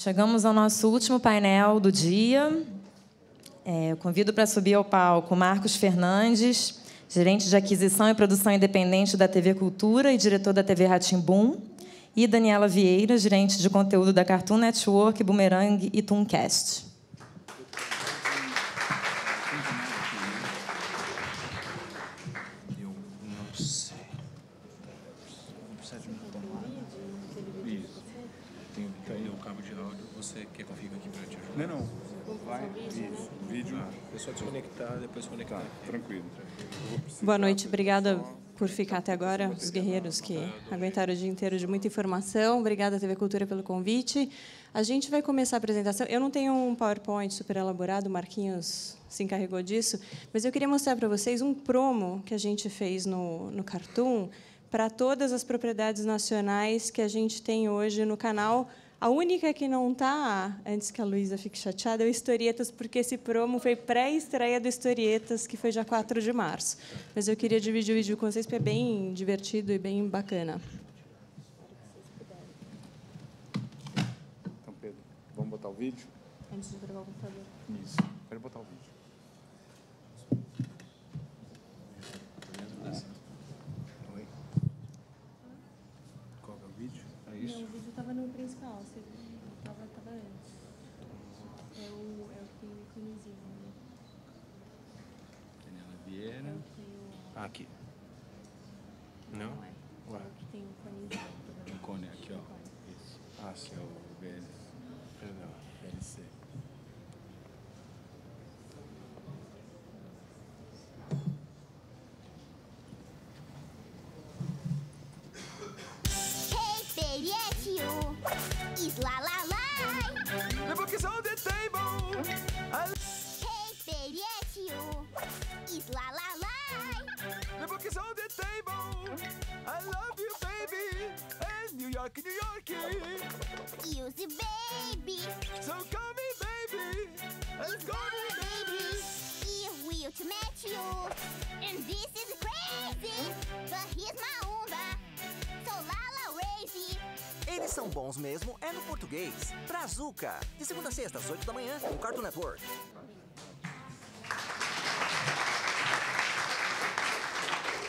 Chegamos ao nosso último painel do dia. É, convido para subir ao palco Marcos Fernandes, gerente de aquisição e produção independente da TV Cultura e diretor da TV Ratimbum, e Daniela Vieira, gerente de conteúdo da Cartoon Network, Boomerang e Tooncast. desconectar, depois conectar. Tá, tranquilo. Boa noite, obrigada por ficar até agora, os guerreiros que aguentaram o dia inteiro de muita informação. Obrigada, TV Cultura, pelo convite. A gente vai começar a apresentação. Eu não tenho um PowerPoint super elaborado, o Marquinhos se encarregou disso, mas eu queria mostrar para vocês um promo que a gente fez no, no Cartoon para todas as propriedades nacionais que a gente tem hoje no canal a única que não está, antes que a Luísa fique chateada, é o Historietas, porque esse promo foi pré-estreia do Historietas, que foi já 4 de março. Mas eu queria dividir o vídeo com vocês, porque é bem divertido e bem bacana. Então, Pedro, vamos botar o vídeo? Antes de gravar o computador. Isso. aqui. Não? Não é. Tem um né? um cone aqui, ó. Isso. Ah, sim. É o BL. Perdão. BLC. is la la la. The book is on the table. Hey, you. Is la la la book is on the table. I love you, baby. And New York, New York. Use it, baby. So call me, baby. Let's go, baby. If we to match you. And this is crazy. But here's my umba. So Lala Razy. Eles são bons mesmo, é no português. Brazuca. De segunda a sexta, às 8 da manhã, no Cartoon Network.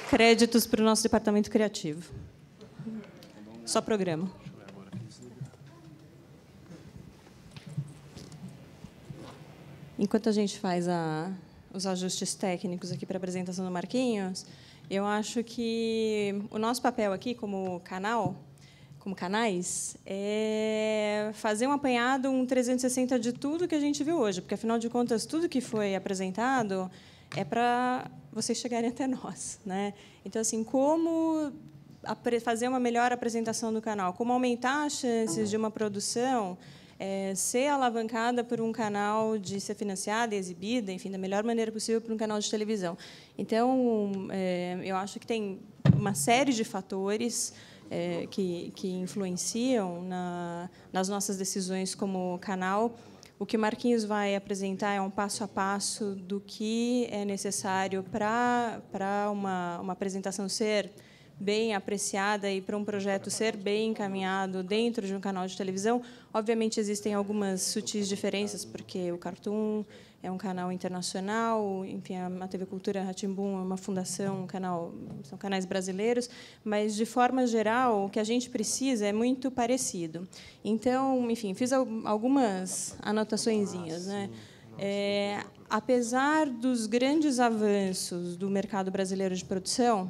créditos para o nosso departamento criativo. Só programa. Enquanto a gente faz a, os ajustes técnicos aqui para a apresentação do Marquinhos, eu acho que o nosso papel aqui como canal, como canais, é fazer um apanhado, um 360 de tudo que a gente viu hoje, porque afinal de contas tudo que foi apresentado é para vocês chegarem até nós, né? Então assim, como fazer uma melhor apresentação do canal, como aumentar as chances de uma produção é, ser alavancada por um canal de ser financiada, exibida, enfim, da melhor maneira possível por um canal de televisão. Então, é, eu acho que tem uma série de fatores é, que, que influenciam na, nas nossas decisões como canal o que Marquinhos vai apresentar é um passo a passo do que é necessário para uma, uma apresentação ser bem apreciada e para um projeto ser bem encaminhado dentro de um canal de televisão, obviamente existem algumas sutis diferenças, porque o Cartoon é um canal internacional, enfim, a TV Cultura Ratimbun é uma fundação, um canal, são canais brasileiros, mas de forma geral o que a gente precisa é muito parecido. Então, enfim, fiz algumas anotaçõezinhas, né? É, apesar dos grandes avanços do mercado brasileiro de produção,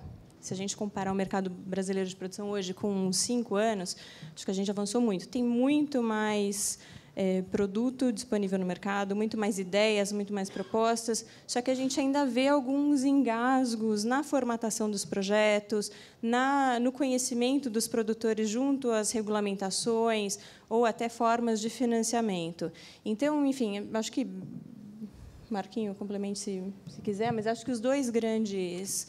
se a gente comparar o mercado brasileiro de produção hoje com cinco anos, acho que a gente avançou muito. Tem muito mais é, produto disponível no mercado, muito mais ideias, muito mais propostas, só que a gente ainda vê alguns engasgos na formatação dos projetos, na, no conhecimento dos produtores junto às regulamentações ou até formas de financiamento. Então, enfim, acho que Marquinho, complemente se, se quiser, mas acho que os dois grandes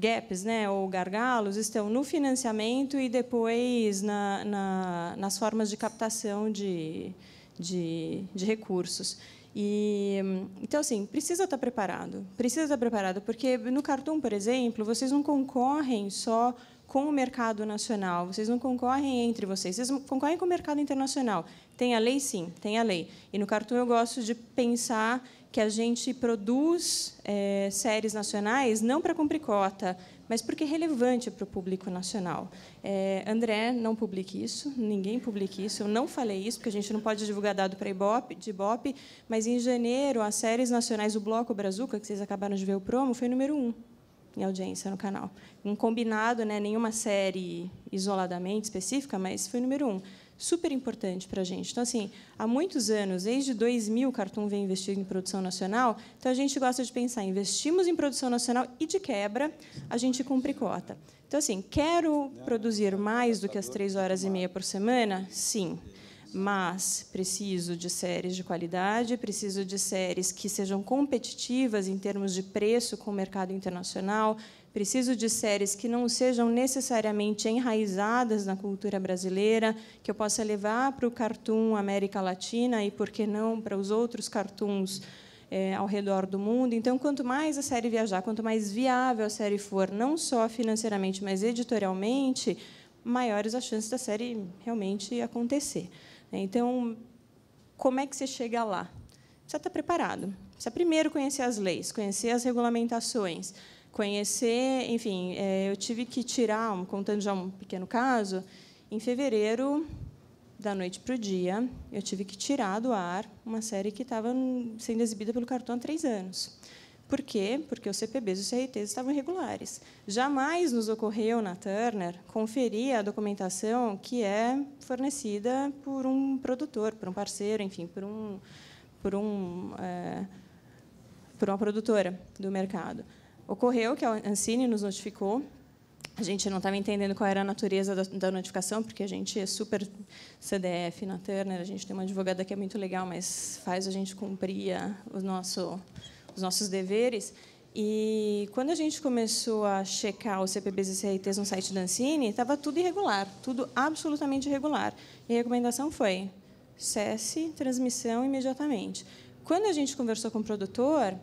gaps, né, ou gargalos, estão no financiamento e depois na, na, nas formas de captação de, de, de recursos. E, então, assim, precisa estar preparado. Precisa estar preparado, porque no Cartoon, por exemplo, vocês não concorrem só com o mercado nacional, vocês não concorrem entre vocês, vocês concorrem com o mercado internacional. Tem a lei, sim, tem a lei. E no Cartoon eu gosto de pensar que a gente produz é, séries nacionais não para cumprir cota, mas porque é relevante para o público nacional. É, André, não publique isso, ninguém publique isso, eu não falei isso, porque a gente não pode divulgar dado para Ibope, de Ibope, mas em janeiro, as séries nacionais, o Bloco Brazuca, que vocês acabaram de ver o promo, foi número um em audiência no canal. Um combinado, né, nenhuma série isoladamente específica, mas foi número um super importante para a gente. Então, assim, há muitos anos, desde 2000, o Cartoon vem investindo em produção nacional, então a gente gosta de pensar, investimos em produção nacional e, de quebra, a gente cumpre cota. Então, assim, quero produzir mais do que as três horas e meia por semana? Sim mas preciso de séries de qualidade, preciso de séries que sejam competitivas em termos de preço com o mercado internacional, Preciso de séries que não sejam necessariamente enraizadas na cultura brasileira, que eu possa levar para o cartoon América Latina e, por que não, para os outros cartoons é, ao redor do mundo. Então, quanto mais a série viajar, quanto mais viável a série for, não só financeiramente, mas editorialmente, maiores as chances da série realmente acontecer. Né? Então, como é que você chega lá? Você está preparado. Precisa é primeiro conhecer as leis, conhecer as regulamentações, conhecer, enfim, é, eu tive que tirar, contando já um pequeno caso, em fevereiro da noite para o dia, eu tive que tirar do ar uma série que estava sendo exibida pelo cartão há três anos. Por quê? Porque os CPBs e os CRTs estavam irregulares. Jamais nos ocorreu, na Turner, conferir a documentação que é fornecida por um produtor, por um parceiro, enfim, por, um, por, um, é, por uma produtora do mercado. Ocorreu que a Ancine nos notificou. A gente não estava entendendo qual era a natureza da, notificação, porque a gente é super CDF na Turner, a gente tem uma advogada que é muito legal, mas faz a gente cumprir o nosso, os nossos deveres. E quando a gente começou a checar os CPBs e CRTs no site da Ancine, estava tudo irregular, tudo absolutamente irregular. E a recomendação foi cesse transmissão imediatamente. Quando a gente conversou com o produtor,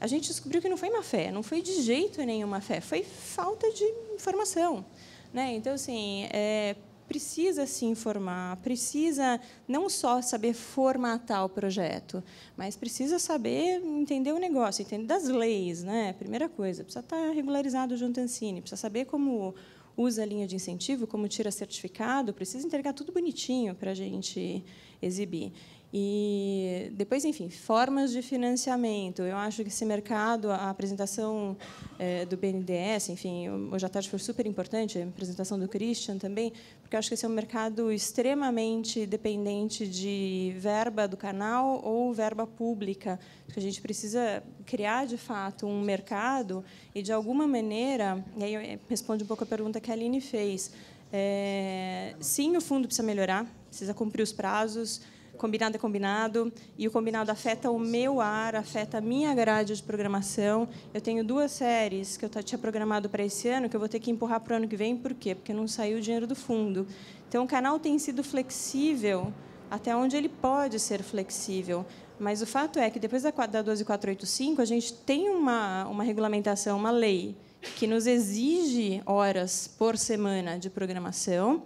a gente descobriu que não foi má fé, não foi de jeito nenhum fé, foi falta de informação. Né? Então, assim, é, precisa se informar, precisa não só saber formatar o projeto, mas precisa saber entender o negócio, entender das leis, né? Primeira coisa, precisa estar tá regularizado junto à Ancine, precisa saber como usa a linha de incentivo, como tira certificado, precisa entregar tudo bonitinho para a gente exibir. E depois, enfim, formas de financiamento. Eu acho que esse mercado, a apresentação é, do BNDES, enfim, hoje à tarde foi super importante, a apresentação do Christian também, porque eu acho que esse é um mercado extremamente dependente de verba do canal ou verba pública. que a gente precisa criar, de fato, um mercado e, de alguma maneira, e aí eh, responde um pouco a pergunta que a Aline fez, é, sim, o fundo precisa melhorar, precisa cumprir os prazos, combinado é combinado, e o combinado afeta o meu ar, afeta a minha grade de programação. Eu tenho duas séries que eu tinha programado para esse ano, que eu vou ter que empurrar para o ano que vem, por quê? Porque não saiu o dinheiro do fundo. Então, o canal tem sido flexível até onde ele pode ser flexível. Mas o fato é que depois da, 12485, a gente tem uma, uma regulamentação, uma lei, que nos exige horas por semana de programação.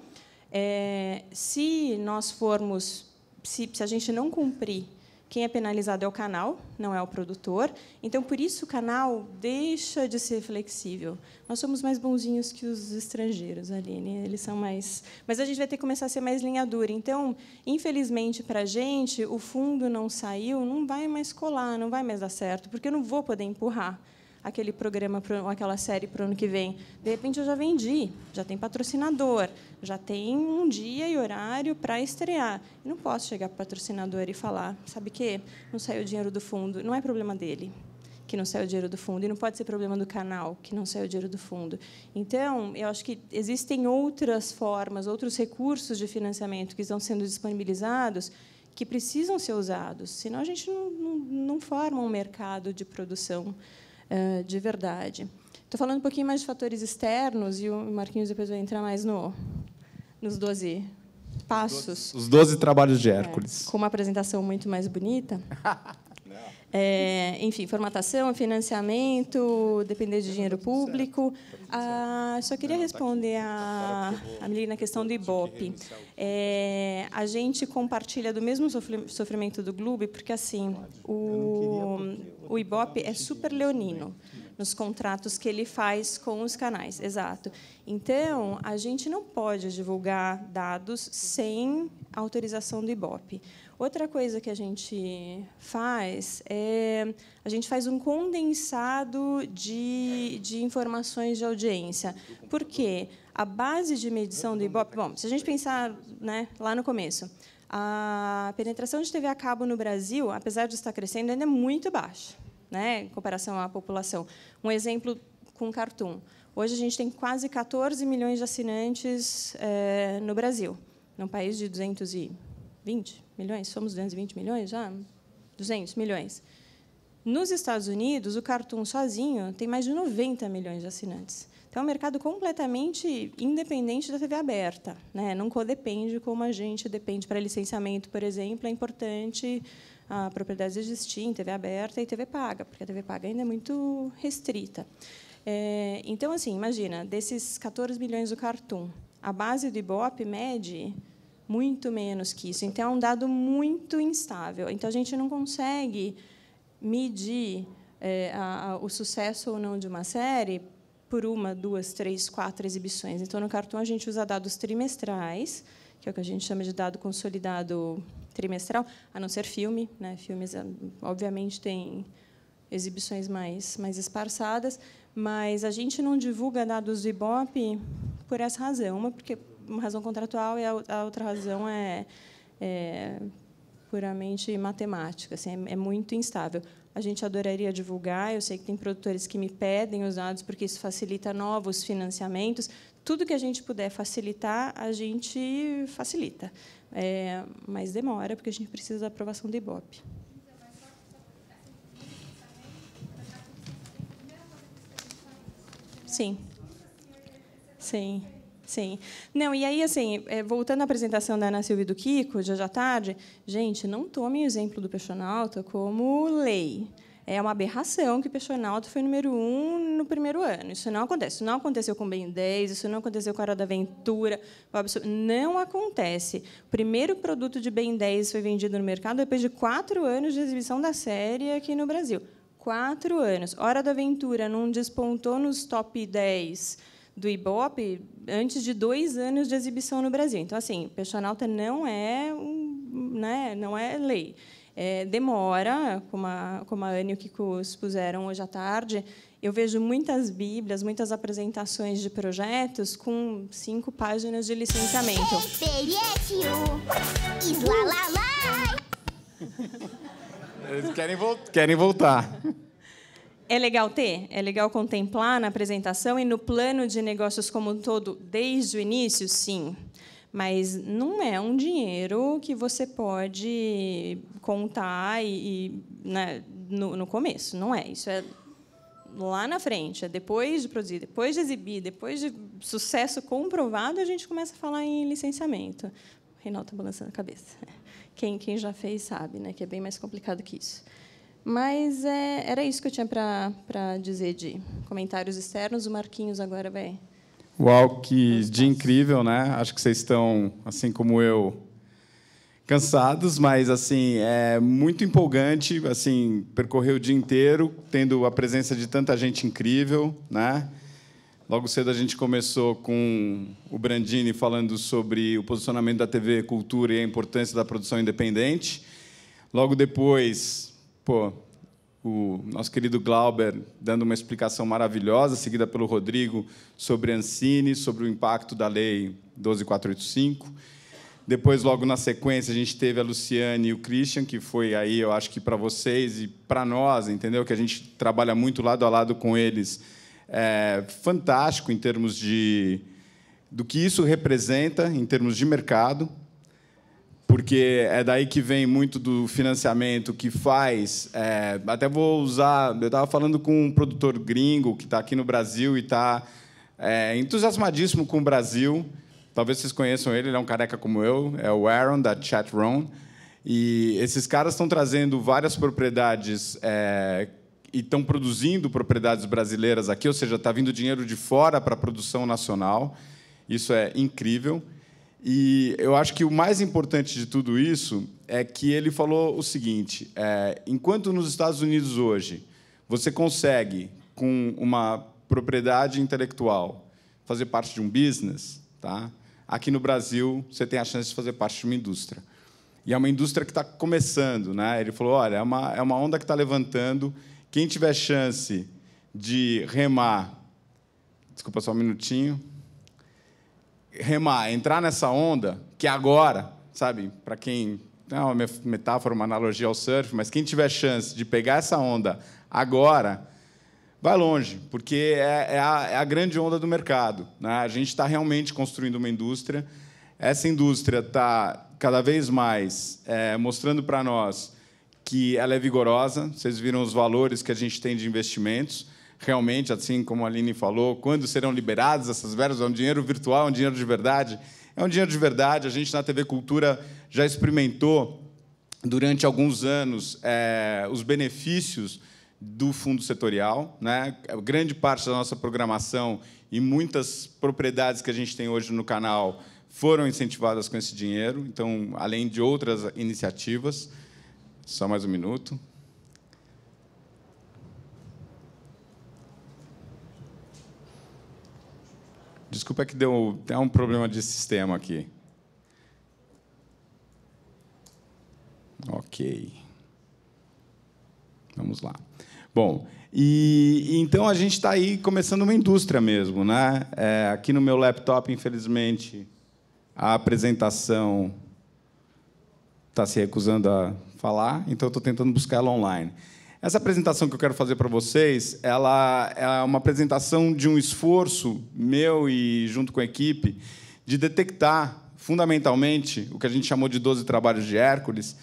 É, se nós formos se, se a gente não cumprir, quem é penalizado é o canal, não é o produtor. Então, por isso, o canal deixa de ser flexível. Nós somos mais bonzinhos que os estrangeiros, Aline. Eles são mais. Mas a gente vai ter que começar a ser mais linha dura. Então, infelizmente para a gente, o fundo não saiu, não vai mais colar, não vai mais dar certo, porque eu não vou poder empurrar aquele programa, ou aquela série para o ano que vem. De repente eu já vendi, já tem patrocinador, já tem um dia e horário para estrear. Eu não posso chegar para o patrocinador e falar, sabe que não saiu o dinheiro do fundo, não é problema dele que não saiu o dinheiro do fundo e não pode ser problema do canal que não saiu o dinheiro do fundo. Então, eu acho que existem outras formas, outros recursos de financiamento que estão sendo disponibilizados que precisam ser usados, senão a gente não, não, não forma um mercado de produção de verdade. Estou falando um pouquinho mais de fatores externos e o Marquinhos depois vai entrar mais no, nos 12 passos. Os 12, os 12 trabalhos de Hércules. É, com uma apresentação muito mais bonita. É, enfim, formatação, financiamento, depender de tá dinheiro público. Tá ah, só queria tá responder a, a menina na questão do IBOP. É, a gente compartilha do mesmo sofrimento do Globo, porque assim o, o IBOP é super leonino nos contratos que ele faz com os canais, exato. Então, a gente não pode divulgar dados sem autorização do IBOP. Outra coisa que a gente faz é a gente faz um condensado de, de informações de audiência. Por quê? A base de medição do IBOP... Bom, se a gente pensar né, lá no começo, a penetração de TV a cabo no Brasil, apesar de estar crescendo, ainda é muito baixa né, em comparação à população. Um exemplo com Cartoon. Hoje a gente tem quase 14 milhões de assinantes é, no Brasil, num país de 220 milhões. Somos 220 milhões já? 200 milhões. Nos Estados Unidos, o Cartoon sozinho tem mais de 90 milhões de assinantes. Então, é um mercado completamente independente da TV aberta. Né? Não codepende como a gente depende para licenciamento, por exemplo. É importante a propriedade existir em TV aberta e TV paga, porque a TV paga ainda é muito restrita. É, então, assim, imagina, desses 14 milhões do Cartoon, a base do Ibope mede muito menos que isso. Então, é um dado muito instável. Então, a gente não consegue medir é, a, a, o sucesso ou não de uma série por uma, duas, três, quatro exibições. Então, no Cartoon, a gente usa dados trimestrais, que é o que a gente chama de dado consolidado trimestral, a não ser filme. Né? Filmes, ah, obviamente, têm exibições mais, mais esparçadas, mas a gente não divulga dados do IBOP por essa razão. Uma, porque uma razão contratual, e a outra razão é, é puramente matemática, assim, é, é, muito instável. A gente adoraria divulgar, eu sei que tem produtores que me pedem os dados, porque isso facilita novos financiamentos, tudo que a gente puder facilitar, a gente facilita. É, mas demora, porque a gente precisa da aprovação do IBOP. Sim. Sim. Sim. Não, e aí, assim, é, voltando à apresentação da Ana Silvia e do Kiko, já já tarde, gente, não tome o exemplo do Peixão como lei. É uma aberração que o Peixonalto foi número um no primeiro ano. Isso não acontece. Isso não aconteceu com o Ben 10, isso não aconteceu com a Hora da Aventura. Não acontece. O primeiro produto de Ben 10 foi vendido no mercado depois de quatro anos de exibição da série aqui no Brasil. Quatro anos. Hora da Aventura não despontou nos top 10 do Ibope antes de dois anos de exibição no Brasil. Então, assim, Peixonalto não é, um, né, não é lei é, demora, como a, como a Anne e o Kiko expuseram hoje à tarde, eu vejo muitas bíblias, muitas apresentações de projetos com cinco páginas de licenciamento. Eles querem, vol querem voltar. É legal ter, é legal contemplar na apresentação e no plano de negócios como um todo, desde o início, sim mas não é um dinheiro que você pode contar e, e né, no, no, começo, não é. Isso é lá na frente, é depois de produzir, depois de exibir, depois de sucesso comprovado, a gente começa a falar em licenciamento. O Reinaldo está balançando a cabeça. Quem, quem já fez sabe, né, que é bem mais complicado que isso. Mas é, era isso que eu tinha para dizer de comentários externos. O Marquinhos agora vai Uau, que dia incrível, né? Acho que vocês estão, assim como eu, cansados, mas assim é muito empolgante, assim percorrer o dia inteiro tendo a presença de tanta gente incrível, né? Logo cedo a gente começou com o Brandini falando sobre o posicionamento da TV Cultura e a importância da produção independente. Logo depois, pô, o nosso querido Glauber dando uma explicação maravilhosa, seguida pelo Rodrigo, sobre Ancine, sobre o impacto da Lei 12485. Depois, logo na sequência, a gente teve a Luciane e o Christian, que foi aí, eu acho que para vocês e para nós, entendeu? Que a gente trabalha muito lado a lado com eles. É fantástico em termos de do que isso representa em termos de mercado, porque é daí que vem muito do financiamento que faz. É, até vou usar. Eu estava falando com um produtor gringo que está aqui no Brasil e está é, entusiasmadíssimo com o Brasil. Talvez vocês conheçam ele, ele é um careca como eu, é o Aaron da Chatroom. E esses caras estão trazendo várias propriedades é, e estão produzindo propriedades brasileiras aqui, ou seja, está vindo dinheiro de fora para a produção nacional. Isso é incrível. E eu acho que o mais importante de tudo isso é que ele falou o seguinte: é, enquanto nos Estados Unidos hoje você consegue, com uma propriedade intelectual, fazer parte de um business, tá? aqui no Brasil você tem a chance de fazer parte de uma indústria. E é uma indústria que está começando. Né? Ele falou: olha, é uma, é uma onda que está levantando. Quem tiver chance de remar. Desculpa só um minutinho remar, entrar nessa onda, que é agora, sabe, para quem. É uma metáfora, uma analogia ao surf, mas quem tiver chance de pegar essa onda agora, vai longe, porque é, é, a, é a, grande onda do mercado. Né? A gente está realmente construindo uma indústria. Essa indústria está cada vez mais é, mostrando para nós que ela é vigorosa. Vocês viram os valores que a gente tem de investimentos realmente, assim como a Aline falou, quando serão liberadas essas verbas, é um dinheiro virtual, é um dinheiro de verdade. É um dinheiro de verdade, a gente na TV Cultura já experimentou durante alguns anos é, os benefícios do fundo setorial. Né? Grande parte da nossa programação e muitas propriedades que a gente tem hoje no canal foram incentivadas com esse dinheiro, então, além de outras iniciativas. Só mais um minuto. Desculpa que deu é um problema de sistema aqui. Ok. Vamos lá. Bom, e então a gente está aí começando uma indústria mesmo, né? É, aqui no meu laptop, infelizmente, a apresentação está se recusando a falar, então estou tentando buscar ela online. Essa apresentação que eu quero fazer para vocês, ela é uma apresentação de um esforço meu e junto com a equipe de detectar fundamentalmente o que a gente chamou de 12 trabalhos de Hércules.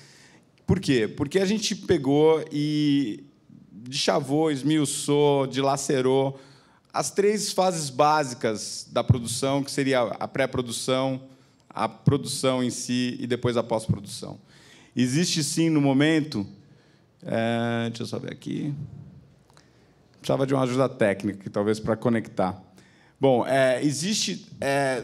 Por quê? Porque a gente pegou e deschavou, esmiuçou, dilacerou as três fases básicas da produção, que seria a pré-produção, a produção em si e depois a pós-produção. Existe sim no momento é, deixa eu saber aqui. Precisava de uma ajuda técnica, talvez, para conectar. Bom, é, existe é,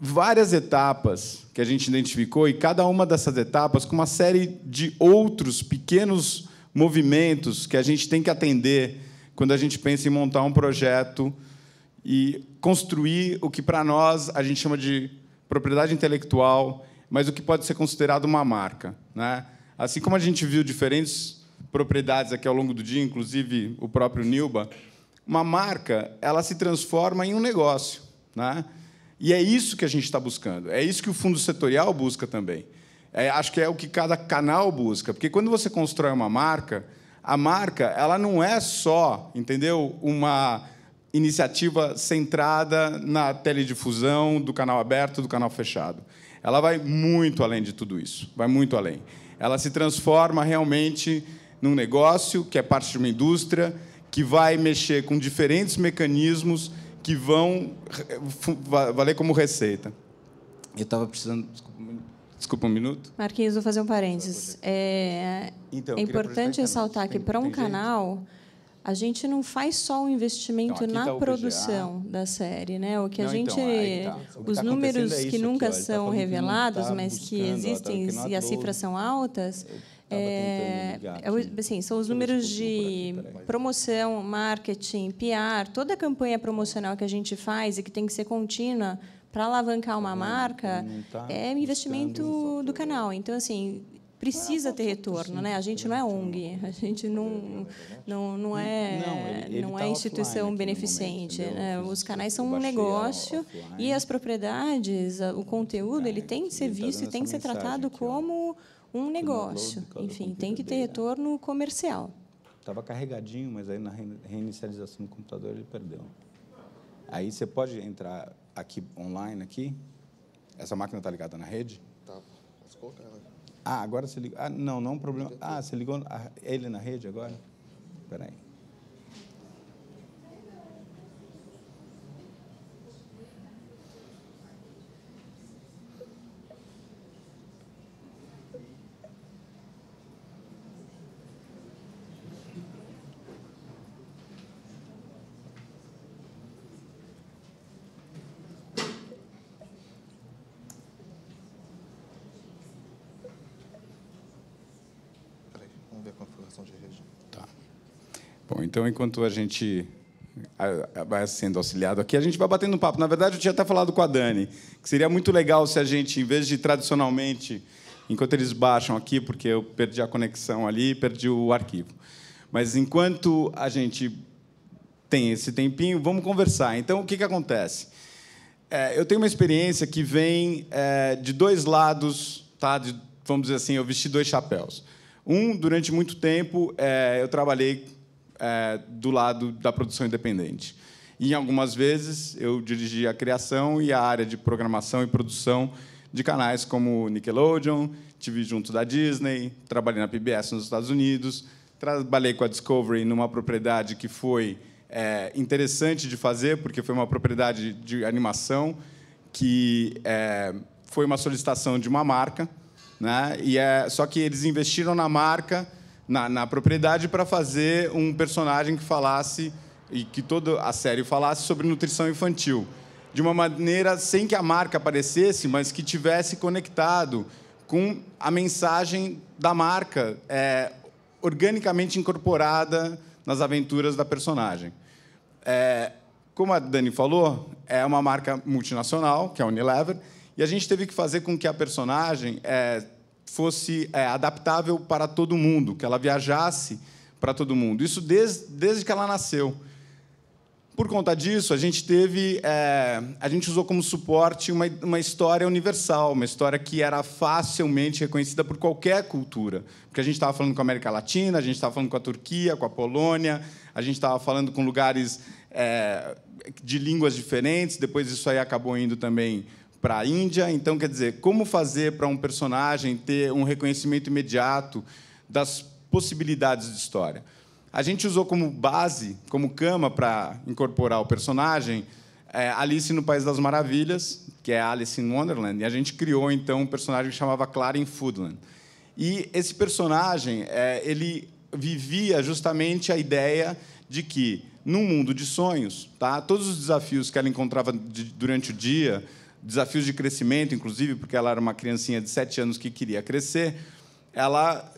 várias etapas que a gente identificou e cada uma dessas etapas com uma série de outros pequenos movimentos que a gente tem que atender quando a gente pensa em montar um projeto e construir o que para nós a gente chama de propriedade intelectual, mas o que pode ser considerado uma marca, né? Assim como a gente viu diferentes propriedades aqui ao longo do dia, inclusive o próprio Nilba, uma marca ela se transforma em um negócio. Né? E é isso que a gente está buscando, é isso que o fundo setorial busca também. É, acho que é o que cada canal busca, porque quando você constrói uma marca, a marca ela não é só, entendeu, uma iniciativa centrada na teledifusão do canal aberto, do canal fechado. Ela vai muito além de tudo isso, vai muito além. Ela se transforma realmente num negócio, que é parte de uma indústria, que vai mexer com diferentes mecanismos que vão eh, valer como receita. Eu estava precisando. Desculpa um minuto. Marquinhos, vou fazer um parênteses. É, então, é importante ressaltar que, para um tem canal, gente? a gente não faz só o investimento então, na tá produção da série. Né? O que não, a gente. Então, tá. Os tá números é que nunca aqui, tá são tá revelados, mas que tá existem e as cifras são altas estava é, tentando ligar. É assim, são os números de promoção, marketing, PR, toda a campanha promocional que a gente faz e que tem que ser contínua para alavancar uma marca tá é investimento do canal. Então, assim, precisa ter retorno, né? A gente não é ONG, a né? gente não não, não é não é tá instituição beneficente. Né? Os canais são um negócio e as propriedades, o conteúdo, ele tem que ser tá visto e tem que ser tratado como um negócio. Enfim, tem que ter é. retorno comercial. Estava carregadinho, mas aí na reinicialização do computador ele perdeu. Aí você pode entrar aqui online aqui. Essa máquina está ligada na rede? Tá. Posso colocar ela. Né? Ah, agora você ligou. Ah, não, não é um problema. Ah, você ligou ah, ele na rede agora? Espera aí. Então, enquanto a gente vai sendo auxiliado aqui, a gente vai batendo um papo. Na verdade, eu tinha até falado com a Dani, que seria muito legal se a gente, em vez de tradicionalmente, enquanto eles baixam aqui, porque eu perdi a conexão ali, perdi o arquivo. Mas enquanto a gente tem esse tempinho, vamos conversar. Então, o que, que acontece? É, eu tenho uma experiência que vem é, de dois lados, tá? De, vamos dizer assim, eu vesti dois chapéus. Um, durante muito tempo, é, eu trabalhei é, do lado da produção independente. E, algumas vezes, eu dirigi a criação e a área de programação e produção de canais como Nickelodeon, tive junto da Disney, trabalhei na PBS nos Estados Unidos, trabalhei com a Discovery numa propriedade que foi é, interessante de fazer, porque foi uma propriedade de animação que é, foi uma solicitação de uma marca, né? e é, só que eles investiram na marca na, na propriedade para fazer um personagem que falasse e que toda a série falasse sobre nutrição infantil. De uma maneira sem que a marca aparecesse, mas que tivesse conectado com a mensagem da marca é, organicamente incorporada nas aventuras da personagem. É, como a Dani falou, é uma marca multinacional, que é a Unilever, e a gente teve que fazer com que a personagem é, fosse é, adaptável para todo mundo, que ela viajasse para todo mundo. Isso desde, desde que ela nasceu. Por conta disso, a gente teve, é, a gente usou como suporte uma, uma história universal, uma história que era facilmente reconhecida por qualquer cultura, porque a gente estava falando com a América Latina, a gente estava falando com a Turquia, com a Polônia, a gente estava falando com lugares é, de línguas diferentes. Depois isso aí acabou indo também para a Índia. Então, quer dizer, como fazer para um personagem ter um reconhecimento imediato das possibilidades de história? A gente usou como base, como cama para incorporar o personagem, é, Alice no País das Maravilhas, que é Alice in Wonderland, e a gente criou então um personagem que chamava Clara in Foodland. E esse personagem, é, ele vivia justamente a ideia de que num mundo de sonhos, tá? Todos os desafios que ela encontrava durante o dia, desafios de crescimento, inclusive, porque ela era uma criancinha de sete anos que queria crescer, ela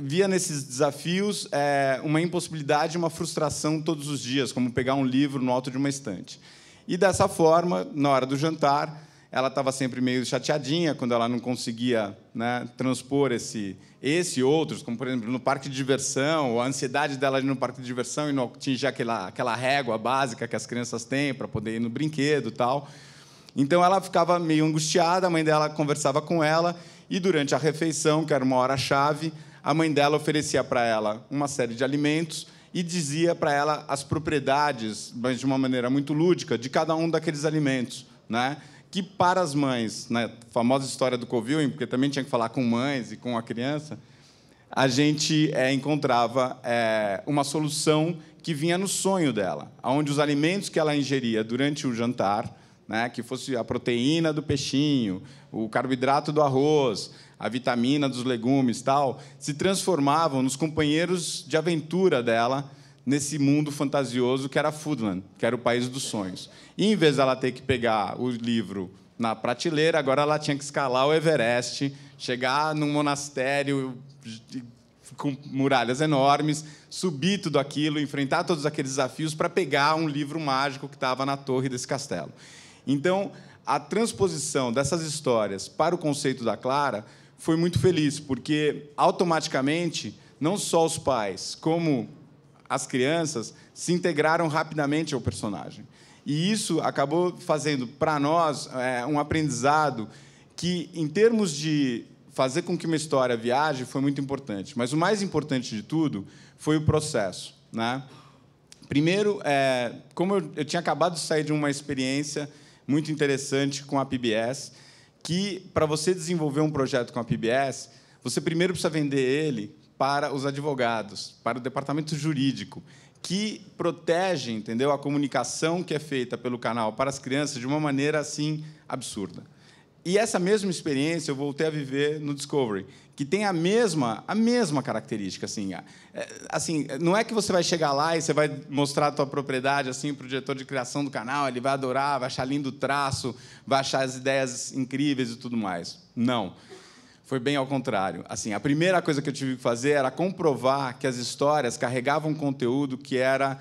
via nesses desafios é, uma impossibilidade, uma frustração todos os dias, como pegar um livro no alto de uma estante. E dessa forma, na hora do jantar, ela estava sempre meio chateadinha quando ela não conseguia né, transpor esse, esse e outros, como por exemplo no parque de diversão, a ansiedade dela de ir no parque de diversão e não atingir aquela, aquela régua básica que as crianças têm para poder ir no brinquedo tal. Então ela ficava meio angustiada, a mãe dela conversava com ela e durante a refeição, que era uma hora chave, a mãe dela oferecia para ela uma série de alimentos e dizia para ela as propriedades, mas de uma maneira muito lúdica, de cada um daqueles alimentos, né? Que para as mães, né? famosa história do Covil, porque também tinha que falar com mães e com a criança, a gente é, encontrava é, uma solução que vinha no sonho dela, onde os alimentos que ela ingeria durante o jantar né? que fosse a proteína do peixinho, o carboidrato do arroz, a vitamina dos legumes tal, se transformavam nos companheiros de aventura dela nesse mundo fantasioso que era Foodland, que era o país dos sonhos. E, em vez dela ter que pegar o livro na prateleira, agora ela tinha que escalar o Everest, chegar num monastério com muralhas enormes, subir tudo aquilo, enfrentar todos aqueles desafios para pegar um livro mágico que estava na torre desse castelo. Então, a transposição dessas histórias para o conceito da Clara foi muito feliz, porque automaticamente não só os pais, como as crianças se integraram rapidamente ao personagem. E isso acabou fazendo para nós é, um aprendizado que, em termos de fazer com que uma história viaje, foi muito importante. Mas o mais importante de tudo foi o processo. Né? Primeiro, é, como eu, eu tinha acabado de sair de uma experiência muito interessante com a PBS, que para você desenvolver um projeto com a PBS, você primeiro precisa vender ele para os advogados, para o departamento jurídico, que protege, entendeu, a comunicação que é feita pelo canal para as crianças de uma maneira assim absurda. E essa mesma experiência eu voltei a viver no Discovery que tem a mesma, a mesma característica. Assim, é, assim, não é que você vai chegar lá e você vai mostrar a tua propriedade assim, para o diretor de criação do canal, ele vai adorar, vai achar lindo o traço, vai achar as ideias incríveis e tudo mais. Não. Foi bem ao contrário. Assim, a primeira coisa que eu tive que fazer era comprovar que as histórias carregavam conteúdo que era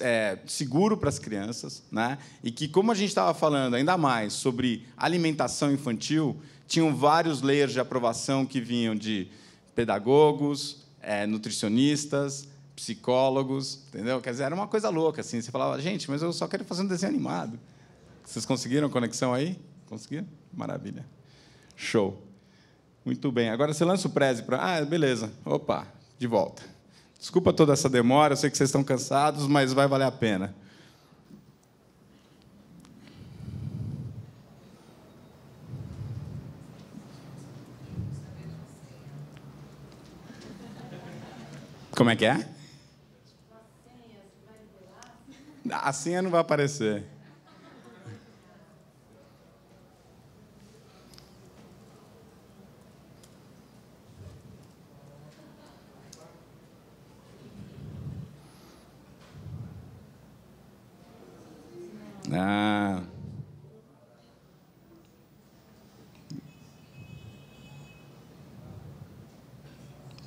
é, seguro para as crianças, né? e que, como a gente estava falando ainda mais sobre alimentação infantil, tinham vários layers de aprovação que vinham de pedagogos, é, nutricionistas, psicólogos, entendeu? Quer dizer, era uma coisa louca, assim. Você falava, gente, mas eu só quero fazer um desenho animado. Vocês conseguiram a conexão aí? Conseguiram? Maravilha. Show. Muito bem. Agora você lança o Prezi para. Ah, beleza. Opa, de volta. Desculpa toda essa demora, eu sei que vocês estão cansados, mas vai valer a pena. Como é que é? A senha não vai aparecer. Ah.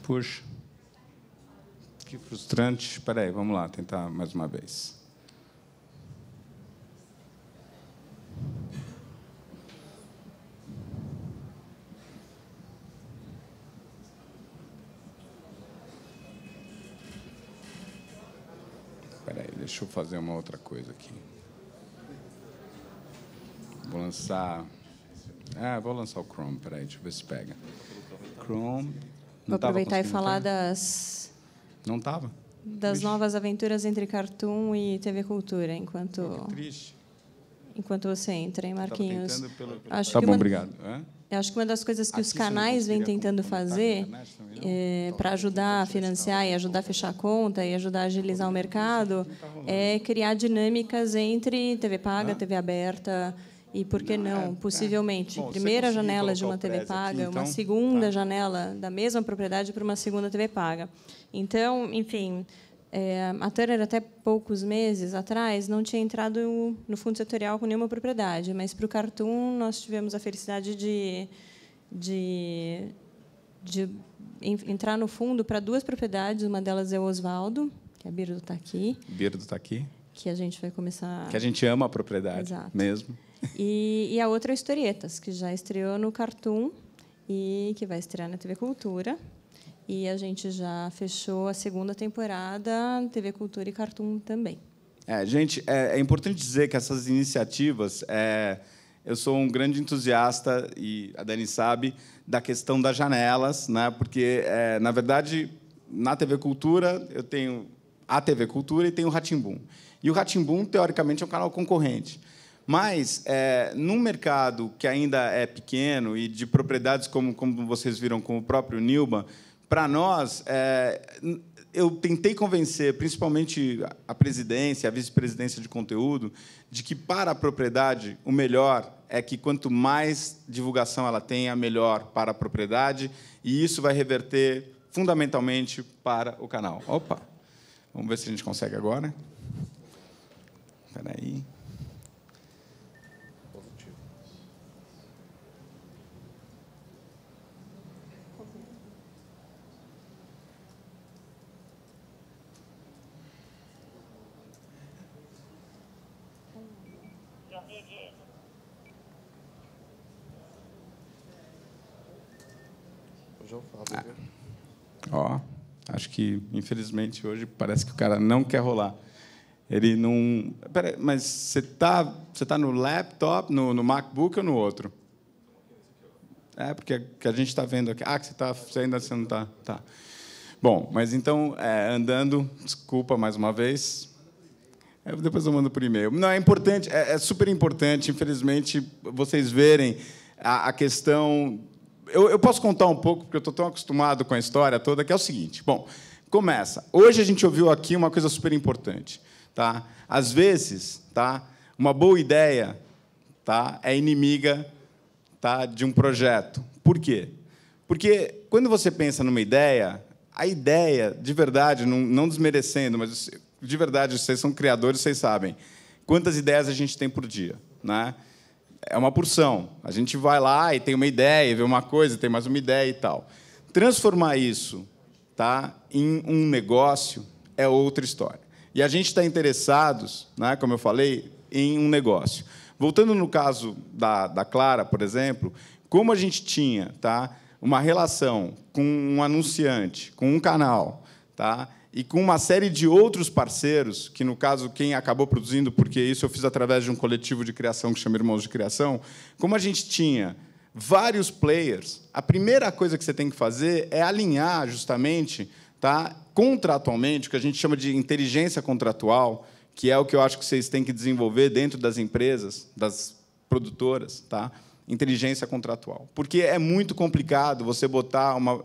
Puxa que frustrante. Espera aí, vamos lá, tentar mais uma vez. Espera aí, deixa eu fazer uma outra coisa aqui. Vou lançar... Ah, vou lançar o Chrome, peraí, deixa eu ver se pega. Chrome... Vou aproveitar e falar das não estava. Das triste. novas aventuras entre Cartoon e TV Cultura, enquanto. É que triste. Enquanto você entra, hein, Marquinhos? Pelo... Acho tá bom, uma... obrigado. Eu acho que uma das coisas que Aqui os canais vêm tentando fazer é, eh, para tá ajudar a tá financiar e ajudar a fechar a conta e ajudar a agilizar o tá mercado é criar dinâmicas entre TV paga, TV aberta, e por que não? não? É, é. Possivelmente, Bom, primeira janela de uma TV paga, então, uma segunda tá. janela da mesma propriedade para uma segunda TV paga. Então, enfim, é, a Turner, até poucos meses atrás, não tinha entrado no fundo setorial com nenhuma propriedade, mas para o Cartoon nós tivemos a felicidade de, de, de entrar no fundo para duas propriedades, uma delas é o Oswaldo, que a Birdo está aqui. Birdo está aqui. Que a gente vai começar. Que a gente ama a propriedade Exato. mesmo. E, e a outra é Historietas, que já estreou no Cartoon e que vai estrear na TV Cultura. E a gente já fechou a segunda temporada, TV Cultura e Cartoon também. É, gente, é, é importante dizer que essas iniciativas. É, eu sou um grande entusiasta, e a Dani sabe, da questão das janelas, né? porque, é, na verdade, na TV Cultura, eu tenho a TV Cultura e tenho o Ratimbum. E o Ratimbum, teoricamente, é um canal concorrente. Mas, é, num mercado que ainda é pequeno e de propriedades como, como vocês viram com o próprio Nilba, para nós, é, eu tentei convencer, principalmente a presidência, a vice-presidência de conteúdo, de que para a propriedade o melhor é que quanto mais divulgação ela tenha, melhor para a propriedade, e isso vai reverter fundamentalmente para o canal. Opa. Vamos ver se a gente consegue agora. Espera aí. Ah. Ó, acho que, infelizmente, hoje parece que o cara não quer rolar. Ele não. aí, mas você está você tá no laptop, no, no MacBook ou no outro? É, porque que a gente está vendo aqui. Ah, que você, tá, você ainda você não está. Tá. Bom, mas então, é, andando, desculpa mais uma vez. É, depois eu mando por e-mail. Não, é importante, é, é super importante, infelizmente, vocês verem a, a questão eu, eu posso contar um pouco, porque eu estou tão acostumado com a história toda, que é o seguinte. Bom, começa. Hoje a gente ouviu aqui uma coisa super importante. Tá? Às vezes, tá? uma boa ideia tá? é inimiga tá? de um projeto. Por quê? Porque quando você pensa numa ideia, a ideia, de verdade, não, não desmerecendo, mas de verdade, vocês são criadores, vocês sabem quantas ideias a gente tem por dia. Né? é uma porção. A gente vai lá e tem uma ideia, vê uma coisa, tem mais uma ideia e tal. Transformar isso tá, em um negócio é outra história. E a gente está interessados, né, como eu falei, em um negócio. Voltando no caso da, da Clara, por exemplo, como a gente tinha tá, uma relação com um anunciante, com um canal, tá, e com uma série de outros parceiros, que no caso quem acabou produzindo, porque isso eu fiz através de um coletivo de criação que chama Irmãos de Criação, como a gente tinha vários players, a primeira coisa que você tem que fazer é alinhar justamente, tá, contratualmente, o que a gente chama de inteligência contratual, que é o que eu acho que vocês têm que desenvolver dentro das empresas, das produtoras, tá? Inteligência contratual. Porque é muito complicado você botar uma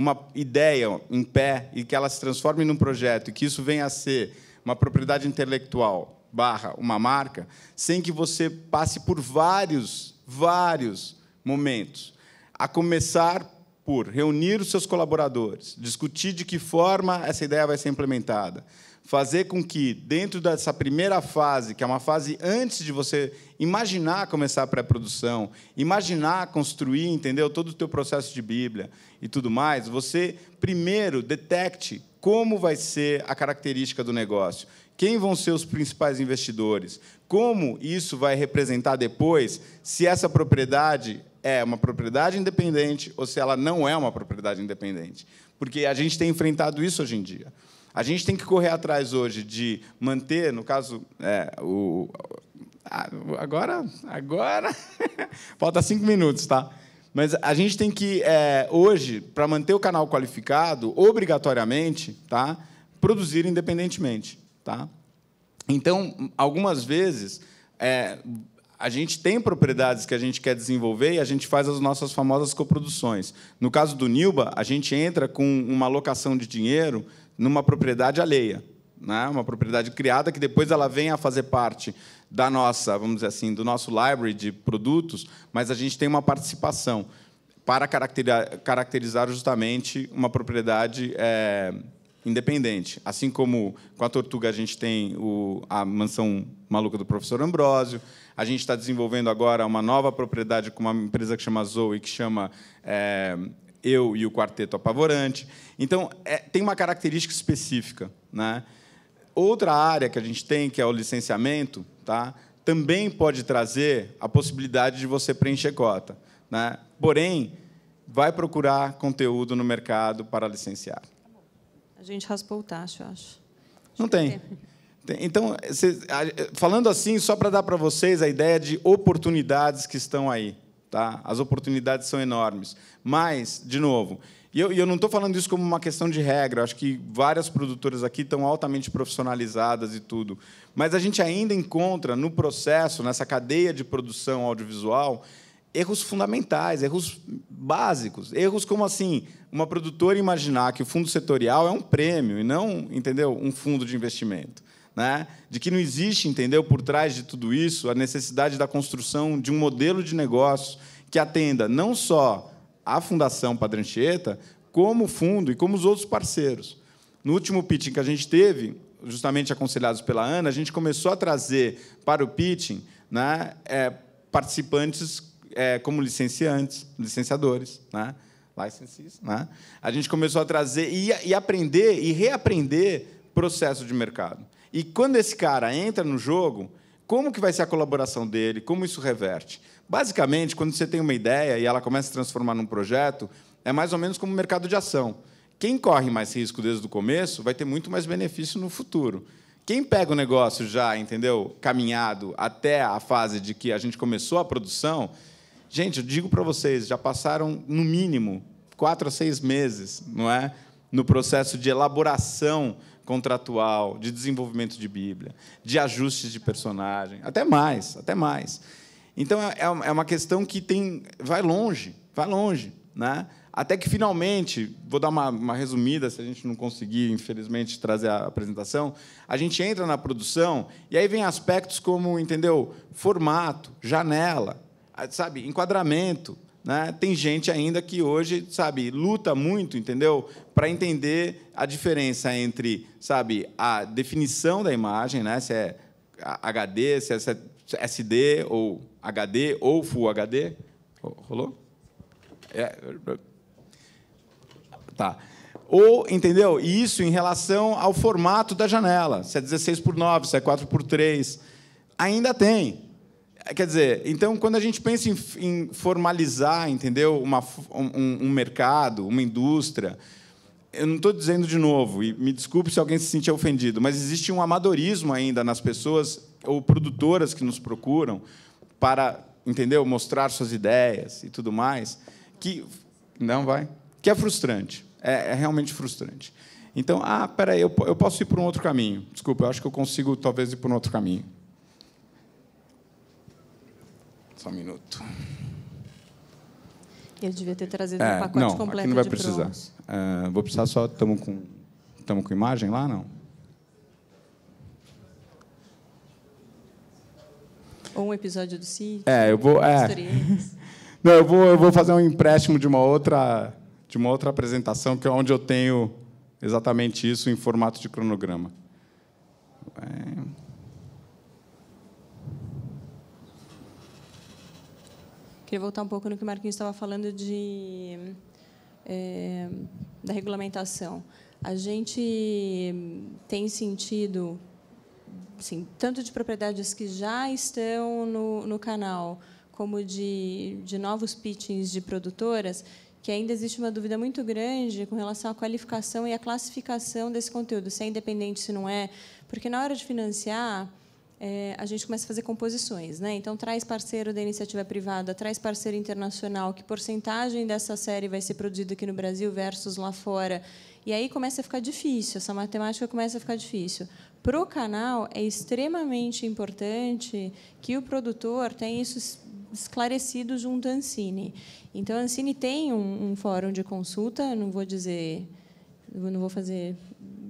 uma ideia em pé e que ela se transforme num projeto e que isso venha a ser uma propriedade intelectual barra uma marca, sem que você passe por vários, vários momentos. A começar por reunir os seus colaboradores, discutir de que forma essa ideia vai ser implementada, fazer com que, dentro dessa primeira fase, que é uma fase antes de você imaginar começar a pré-produção, imaginar construir, entendeu? Todo o teu processo de Bíblia e tudo mais, você primeiro detecte como vai ser a característica do negócio, quem vão ser os principais investidores, como isso vai representar depois se essa propriedade é uma propriedade independente ou se ela não é uma propriedade independente. Porque a gente tem enfrentado isso hoje em dia. A gente tem que correr atrás hoje de manter, no caso, é, o, agora, agora, falta cinco minutos, tá? Mas a gente tem que é, hoje, para manter o canal qualificado, obrigatoriamente, tá? Produzir independentemente, tá? Então, algumas vezes é, a gente tem propriedades que a gente quer desenvolver e a gente faz as nossas famosas coproduções. No caso do Nilba, a gente entra com uma alocação de dinheiro numa propriedade alheia, né? uma propriedade criada que depois ela vem a fazer parte da nossa, vamos dizer assim, do nosso library de produtos, mas a gente tem uma participação para caracterizar justamente uma propriedade é, independente. Assim como com a Tortuga a gente tem o, a mansão maluca do professor Ambrósio, a gente está desenvolvendo agora uma nova propriedade com uma empresa que chama Zoe, que chama é, eu e o Quarteto Apavorante. Então, é, tem uma característica específica. Né? Outra área que a gente tem, que é o licenciamento, tá? também pode trazer a possibilidade de você preencher cota. Né? Porém, vai procurar conteúdo no mercado para licenciar. A gente raspou o tacho, eu acho. Não tem. tem. Então, falando assim, só para dar para vocês a ideia de oportunidades que estão aí. Tá? As oportunidades são enormes. Mas, de novo, e eu, eu, não estou falando isso como uma questão de regra, acho que várias produtoras aqui estão altamente profissionalizadas e tudo. Mas a gente ainda encontra no processo, nessa cadeia de produção audiovisual, erros fundamentais, erros básicos. Erros como assim, uma produtora imaginar que o fundo setorial é um prêmio e não, entendeu, um fundo de investimento né? de que não existe, entendeu, por trás de tudo isso, a necessidade da construção de um modelo de negócio que atenda não só a Fundação Padre Anchieta, como o fundo e como os outros parceiros. No último pitching que a gente teve, justamente aconselhados pela Ana, a gente começou a trazer para o pitching né, é, participantes é, como licenciantes, licenciadores, né, licensees. Né? A gente começou a trazer e, e aprender e reaprender processo de mercado. E quando esse cara entra no jogo, como que vai ser a colaboração dele? Como isso reverte? Basicamente, quando você tem uma ideia e ela começa a se transformar num projeto, é mais ou menos como o um mercado de ação. Quem corre mais risco desde o começo vai ter muito mais benefício no futuro. Quem pega o negócio já, entendeu, caminhado até a fase de que a gente começou a produção, gente, eu digo para vocês, já passaram no mínimo quatro a seis meses, não é, no processo de elaboração contratual, de desenvolvimento de Bíblia, de ajustes de personagem, até mais, até mais. Então é, é, é uma questão que tem, vai longe, vai longe, né? Até que finalmente, vou dar uma, uma resumida, se a gente não conseguir, infelizmente, trazer a apresentação, a gente entra na produção e aí vem aspectos como, entendeu, formato, janela, sabe, enquadramento, né? Tem gente ainda que hoje, sabe, luta muito, entendeu? Para entender a diferença entre, sabe, a definição da imagem, né? se é HD, se é SD é ou HD ou Full HD. Rolou? É. Tá. Ou, entendeu? Isso em relação ao formato da janela, se é 16 por 9, se é 4 por 3. Ainda tem. É, quer dizer, então, quando a gente pensa em, em formalizar, entendeu, uma, um, um, mercado, uma indústria, eu não estou dizendo de novo, e me desculpe se alguém se sentir ofendido, mas existe um amadorismo ainda nas pessoas ou produtoras que nos procuram para, entendeu, mostrar suas ideias e tudo mais, que não vai, que é frustrante, é, é realmente frustrante. Então, ah, peraí, eu, eu posso ir por um outro caminho. Desculpa, eu acho que eu consigo talvez ir por um outro caminho. Só um minuto. Eu devia ter trazido é, um pacote não, completo. Aqui não vai precisar. Uh, vou precisar só. Estamos com, tamo com imagem lá? Não. Ou um episódio do sítio. É, eu vou. É. não, eu vou, eu vou fazer um empréstimo de uma outra, de uma outra apresentação, que é onde eu tenho exatamente isso em formato de cronograma. É. Queria voltar um pouco no que o Marquinhos estava falando de, é, da regulamentação. A gente tem sentido, assim, tanto de propriedades que já estão no, no canal, como de, de novos pitchings de produtoras, que ainda existe uma dúvida muito grande com relação à qualificação e à classificação desse conteúdo, se é independente, se não é. Porque, na hora de financiar, é, a gente começa a fazer composições. Né? Então, traz parceiro da iniciativa privada, traz parceiro internacional, que porcentagem dessa série vai ser produzida aqui no Brasil versus lá fora. E aí começa a ficar difícil, essa matemática começa a ficar difícil. Para o canal, é extremamente importante que o produtor tenha isso esclarecido junto à Ancine. Então, a Ancine tem um, um fórum de consulta, não vou dizer... Não vou fazer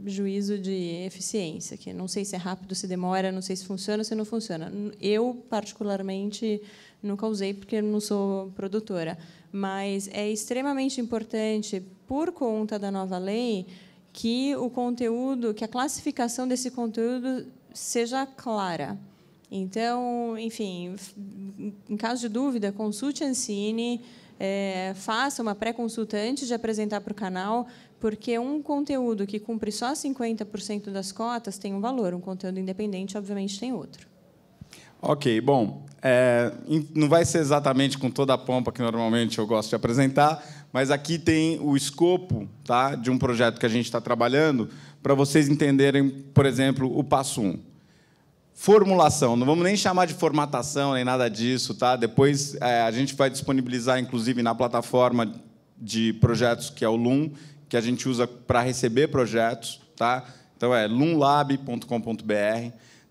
juízo de eficiência, que não sei se é rápido, se demora, não sei se funciona, se não funciona. Eu, particularmente, nunca usei porque não sou produtora, mas é extremamente importante, por conta da nova lei, que o conteúdo, que a classificação desse conteúdo seja clara. Então, enfim, em caso de dúvida, consulte a Ancine, é, faça uma pré-consulta antes de apresentar para o canal, porque um conteúdo que cumpre só 50% das cotas tem um valor, um conteúdo independente, obviamente, tem outro. Ok, bom, é, não vai ser exatamente com toda a pompa que normalmente eu gosto de apresentar, mas aqui tem o escopo tá, de um projeto que a gente está trabalhando para vocês entenderem, por exemplo, o passo 1. Um. Formulação, não vamos nem chamar de formatação nem nada disso, tá? Depois é, a gente vai disponibilizar, inclusive, na plataforma de projetos que é o Loom, que a gente usa para receber projetos, tá? Então é lunlab.com.br,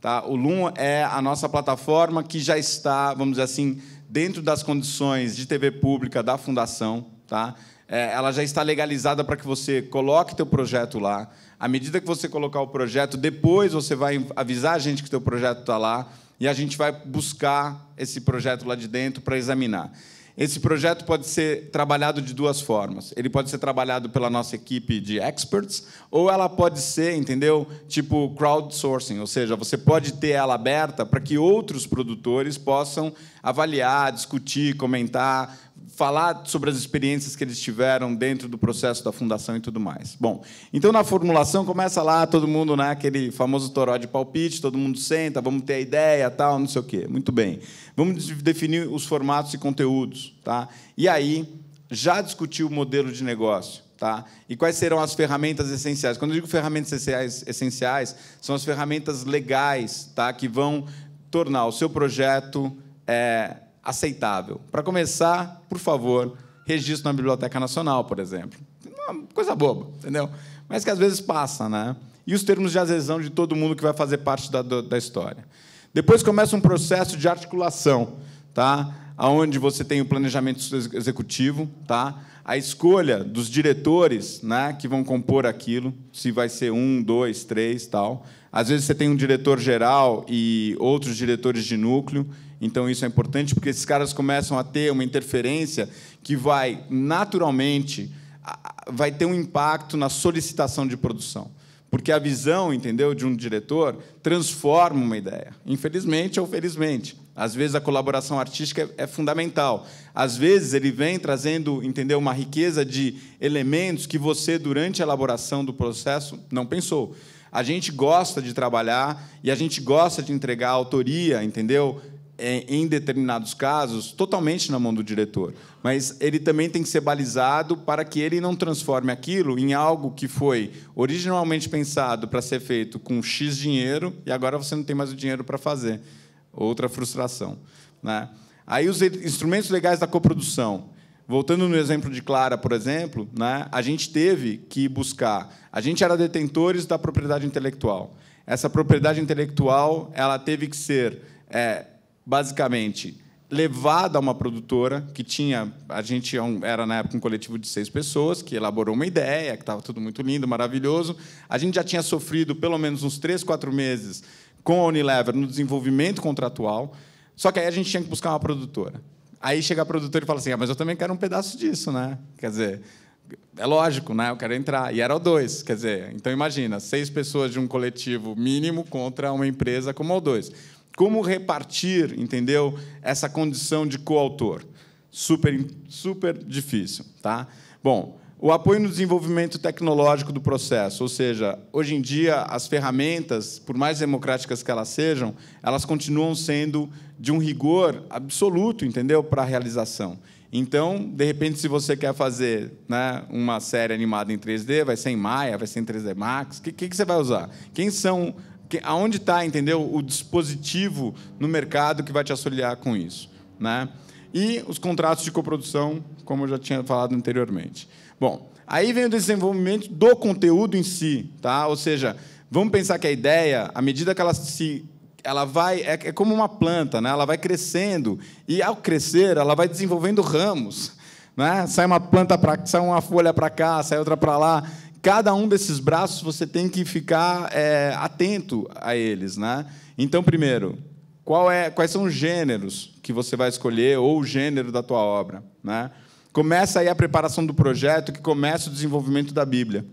Tá? O Lun é a nossa plataforma que já está, vamos dizer assim, dentro das condições de TV pública da fundação. Tá? É, ela já está legalizada para que você coloque teu projeto lá. À medida que você colocar o projeto, depois você vai avisar a gente que teu projeto está lá e a gente vai buscar esse projeto lá de dentro para examinar. Esse projeto pode ser trabalhado de duas formas. Ele pode ser trabalhado pela nossa equipe de experts, ou ela pode ser, entendeu? Tipo crowdsourcing, ou seja, você pode ter ela aberta para que outros produtores possam avaliar, discutir, comentar, falar sobre as experiências que eles tiveram dentro do processo da fundação e tudo mais. Bom, então na formulação começa lá todo mundo, né, aquele famoso toró de palpite, todo mundo senta, vamos ter a ideia, tal, não sei o quê. Muito bem. Vamos definir os formatos e conteúdos, tá? E aí já discutir o modelo de negócio. Tá? E quais serão as ferramentas essenciais? Quando eu digo ferramentas essenciais, essenciais são as ferramentas legais tá? que vão tornar o seu projeto é, aceitável. Para começar, por favor, registro na Biblioteca Nacional, por exemplo. Uma coisa boba, entendeu? Mas que às vezes passa, né? E os termos de adesão de todo mundo que vai fazer parte da, da história. Depois começa um processo de articulação, tá? Aonde você tem o planejamento executivo, tá? A escolha dos diretores, né, que vão compor aquilo, se vai ser um, dois, três, tal. Às vezes você tem um diretor geral e outros diretores de núcleo então isso é importante porque esses caras começam a ter uma interferência que vai naturalmente vai ter um impacto na solicitação de produção. Porque a visão, entendeu, de um diretor transforma uma ideia. Infelizmente ou felizmente. Às vezes a colaboração artística é, é, fundamental. Às vezes ele vem trazendo, entendeu, uma riqueza de elementos que você durante a elaboração do processo não pensou. A gente gosta de trabalhar e a gente gosta de entregar autoria, entendeu? em determinados casos, totalmente na mão do diretor. Mas ele também tem que ser balizado para que ele não transforme aquilo em algo que foi originalmente pensado para ser feito com X dinheiro e agora você não tem mais o dinheiro para fazer. Outra frustração. Né? Aí os instrumentos legais da coprodução. Voltando no exemplo de Clara, por exemplo, né, a gente teve que buscar. A gente era detentores da propriedade intelectual. Essa propriedade intelectual ela teve que ser é, basicamente levado a uma produtora que tinha a gente é era na época um coletivo de seis pessoas que elaborou uma ideia que estava tudo muito lindo maravilhoso a gente já tinha sofrido pelo menos uns três quatro meses com a Unilever no desenvolvimento contratual só que aí a gente tinha que buscar uma produtora aí chega a produtora e fala assim ah, mas eu também quero um pedaço disso né quer dizer é lógico, né? Eu quero entrar. E era o dois quer dizer, então imagina, seis pessoas de um coletivo mínimo contra uma empresa como o dois como repartir, entendeu, essa condição de coautor? Super, super difícil, tá? Bom, o apoio no desenvolvimento tecnológico do processo, ou seja, hoje em dia as ferramentas, por mais democráticas que elas sejam, elas continuam sendo de um rigor absoluto, entendeu, para a realização. Então, de repente, se você quer fazer né, uma série animada em 3D, vai ser em Maya, vai ser em 3D Max, o que, que, que você vai usar? Quem são aonde está, entendeu, o dispositivo no mercado que vai te auxiliar com isso, né? E os contratos de coprodução, como eu já tinha falado anteriormente. Bom, aí vem o desenvolvimento do conteúdo em si, tá? Ou seja, vamos pensar que a ideia, à medida que ela se ela vai é, é como uma planta, né? Ela vai crescendo e ao crescer, ela vai desenvolvendo ramos. Né? Sai uma planta para sai uma folha para cá, sai outra para lá cada um desses braços você tem que ficar é, atento a eles. Né? Então, primeiro, é, quais são os gêneros que você vai escolher ou o gênero da tua obra? Né? Começa aí a preparação do projeto, que começa o desenvolvimento da Bíblia.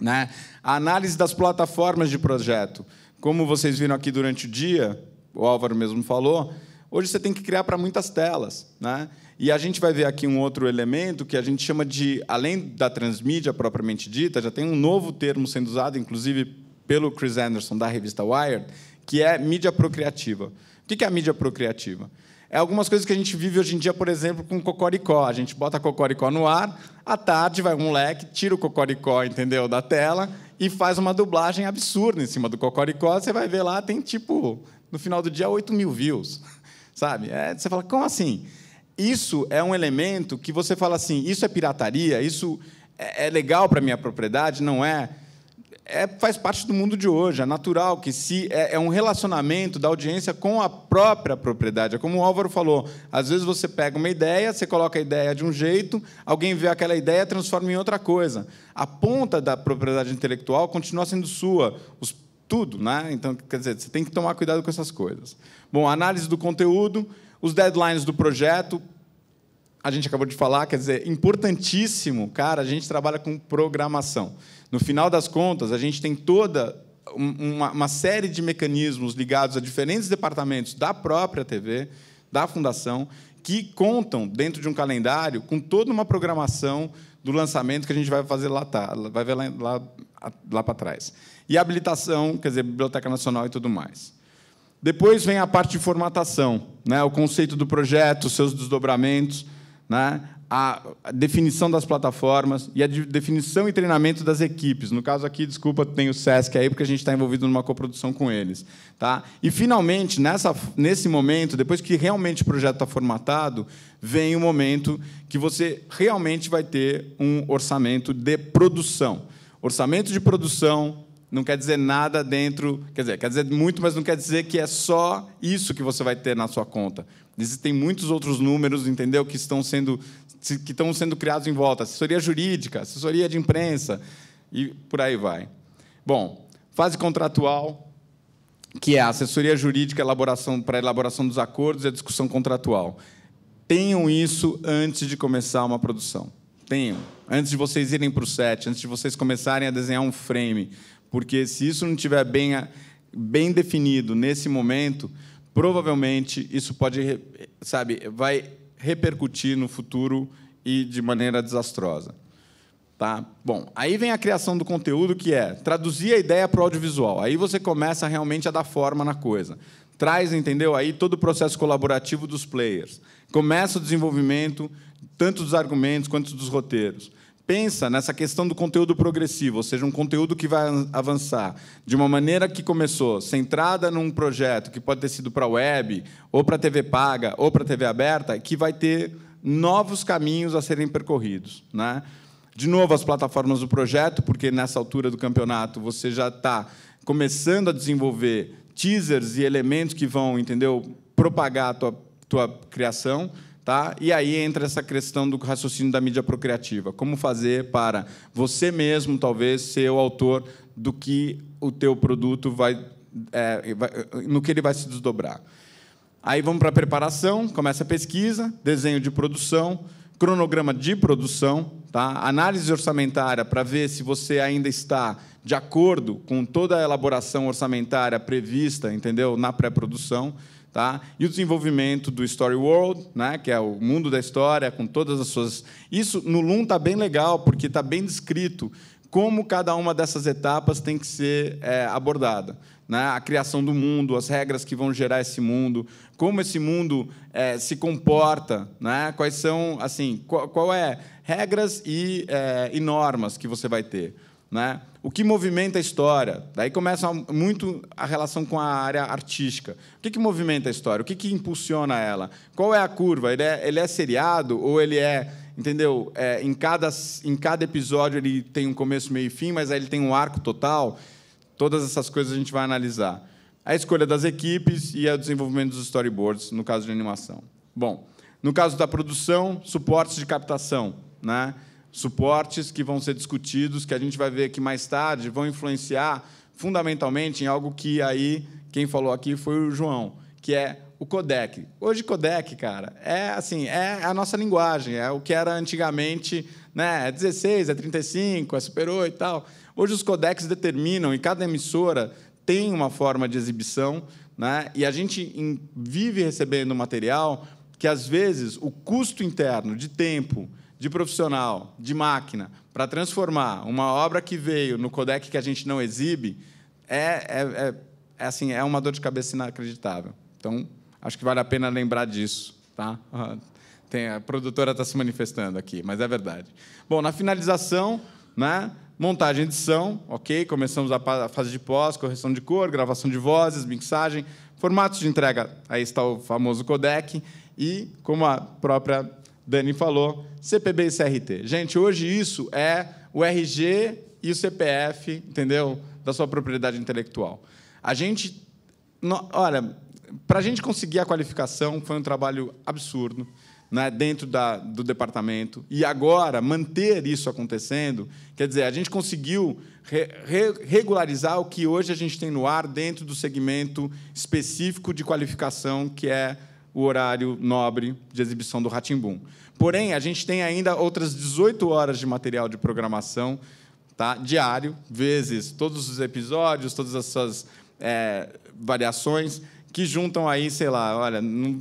Né? A análise das plataformas de projeto. Como vocês viram aqui durante o dia, o Álvaro mesmo falou, hoje você tem que criar para muitas telas. Né? E a gente vai ver aqui um outro elemento que a gente chama de, além da transmídia propriamente dita, já tem um novo termo sendo usado, inclusive pelo Chris Anderson, da revista Wired, que é mídia procriativa. O que é a mídia procriativa? É algumas coisas que a gente vive hoje em dia, por exemplo, com cocoricó. A gente bota cocoricó no ar, à tarde vai um moleque, tira o cocoricó, entendeu, da tela e faz uma dublagem absurda em cima do cocoricó. Você vai ver lá, tem tipo, no final do dia, 8 mil views, sabe? É, você fala, como assim? isso é um elemento que você fala assim: isso é pirataria, isso é, é legal para minha propriedade, não é? é? Faz parte do mundo de hoje, é natural que se é, é um relacionamento da audiência com a própria propriedade. É como o Álvaro falou: às vezes você pega uma ideia, você coloca a ideia de um jeito, alguém vê aquela ideia, transforma em outra coisa. A ponta da propriedade intelectual continua sendo sua. Os tudo, né? Então, quer dizer, você tem que tomar cuidado com essas coisas. Bom, análise do conteúdo, os deadlines do projeto, a gente acabou de falar, quer dizer, importantíssimo, cara, a gente trabalha com programação. No final das contas, a gente tem toda uma, uma série de mecanismos ligados a diferentes departamentos da própria TV, da fundação, que contam, dentro de um calendário, com toda uma programação do lançamento que a gente vai fazer lá, tá, vai ver lá, lá, lá para trás. E habilitação, quer dizer, Biblioteca Nacional e tudo mais. Depois vem a parte de formatação, né? o conceito do projeto, seus desdobramentos, né? a definição das plataformas e a definição e treinamento das equipes. No caso aqui, desculpa, tem o SESC aí, porque a gente está envolvido numa coprodução com eles. Tá? E, finalmente, nessa, nesse momento, depois que realmente o projeto está formatado, vem o momento que você realmente vai ter um orçamento de produção. Orçamento de produção, não quer dizer nada dentro, quer dizer, quer dizer muito, mas não quer dizer que é só isso que você vai ter na sua conta. Existem muitos outros números, entendeu, que estão sendo que estão sendo criados em volta, assessoria jurídica, assessoria de imprensa e por aí vai. Bom, fase contratual, que é a assessoria jurídica elaboração para a elaboração dos acordos e a discussão contratual. Tenham isso antes de começar uma produção. Tenham. Antes de vocês irem para o set, antes de vocês começarem a desenhar um frame, porque se isso não estiver bem, bem definido nesse momento, provavelmente isso pode, sabe, vai repercutir no futuro e de maneira desastrosa. Tá? Bom, aí vem a criação do conteúdo, que é traduzir a ideia para o audiovisual. Aí você começa realmente a dar forma na coisa. Traz, entendeu? Aí todo o processo colaborativo dos players. Começa o desenvolvimento tanto dos argumentos quanto dos roteiros pensa nessa questão do conteúdo progressivo, ou seja, um conteúdo que vai avançar de uma maneira que começou centrada num projeto que pode ter sido para a web, ou para a TV paga, ou para a TV aberta, que vai ter novos caminhos a serem percorridos. Né? De novo, as plataformas do projeto, porque nessa altura do campeonato você já está começando a desenvolver teasers e elementos que vão, entendeu, propagar a tua, tua criação. Tá? E aí entra essa questão do raciocínio da mídia procriativa. Como fazer para você mesmo, talvez, ser o autor do que o teu produto vai, é, vai no que ele vai se desdobrar. Aí vamos para a preparação, começa a pesquisa, desenho de produção, cronograma de produção, tá? análise orçamentária para ver se você ainda está de acordo com toda a elaboração orçamentária prevista, entendeu, na pré-produção, tá? E o desenvolvimento do Story World, né, que é o mundo da história com todas as suas. Isso no Loom tá bem legal porque tá bem descrito como cada uma dessas etapas tem que ser é, abordada. Né? A criação do mundo, as regras que vão gerar esse mundo, como esse mundo é, se comporta, né? quais são, assim, qual, qual é regras e, é, e normas que você vai ter. Né? O que movimenta a história? Daí começa muito a relação com a área artística. O que, que movimenta a história? O que, que impulsiona ela? Qual é a curva? Ele é, ele é seriado ou ele é entendeu? É, em, cada, em cada episódio ele tem um começo, meio e fim, mas aí ele tem um arco total. Todas essas coisas a gente vai analisar. A escolha das equipes e o desenvolvimento dos storyboards, no caso de animação. Bom, no caso da produção, suportes de captação. Né? Suportes que vão ser discutidos, que a gente vai ver aqui mais tarde, vão influenciar fundamentalmente em algo que aí quem falou aqui foi o João, que é o codec. Hoje, codec, cara, é assim, é a nossa linguagem, é o que era antigamente, né? É 16, é 35, é Super 8 e tal. Hoje os codecs determinam e cada emissora tem uma forma de exibição, né? E a gente vive recebendo material que às vezes o custo interno de tempo, de profissional, de máquina, para transformar uma obra que veio no codec que a gente não exibe, é, é, é, é assim, é uma dor de cabeça inacreditável. Então, Acho que vale a pena lembrar disso, tá? Ah, tem, a produtora está se manifestando aqui, mas é verdade. Bom, na finalização, né? Montagem, edição, ok? Começamos a fase de pós, correção de cor, gravação de vozes, mixagem, formatos de entrega. Aí está o famoso codec e, como a própria Dani falou, CPB e CRT. Gente, hoje isso é o RG e o CPF, entendeu? Da sua propriedade intelectual. A gente, olha, para a gente conseguir a qualificação, foi um trabalho absurdo né, dentro da, do departamento. E agora, manter isso acontecendo, quer dizer, a gente conseguiu re, re, regularizar o que hoje a gente tem no ar dentro do segmento específico de qualificação, que é o horário nobre de exibição do Ratimbum. Porém, a gente tem ainda outras 18 horas de material de programação tá? diário, vezes todos os episódios, todas as é, eh, variações que juntam aí, sei lá, olha, não,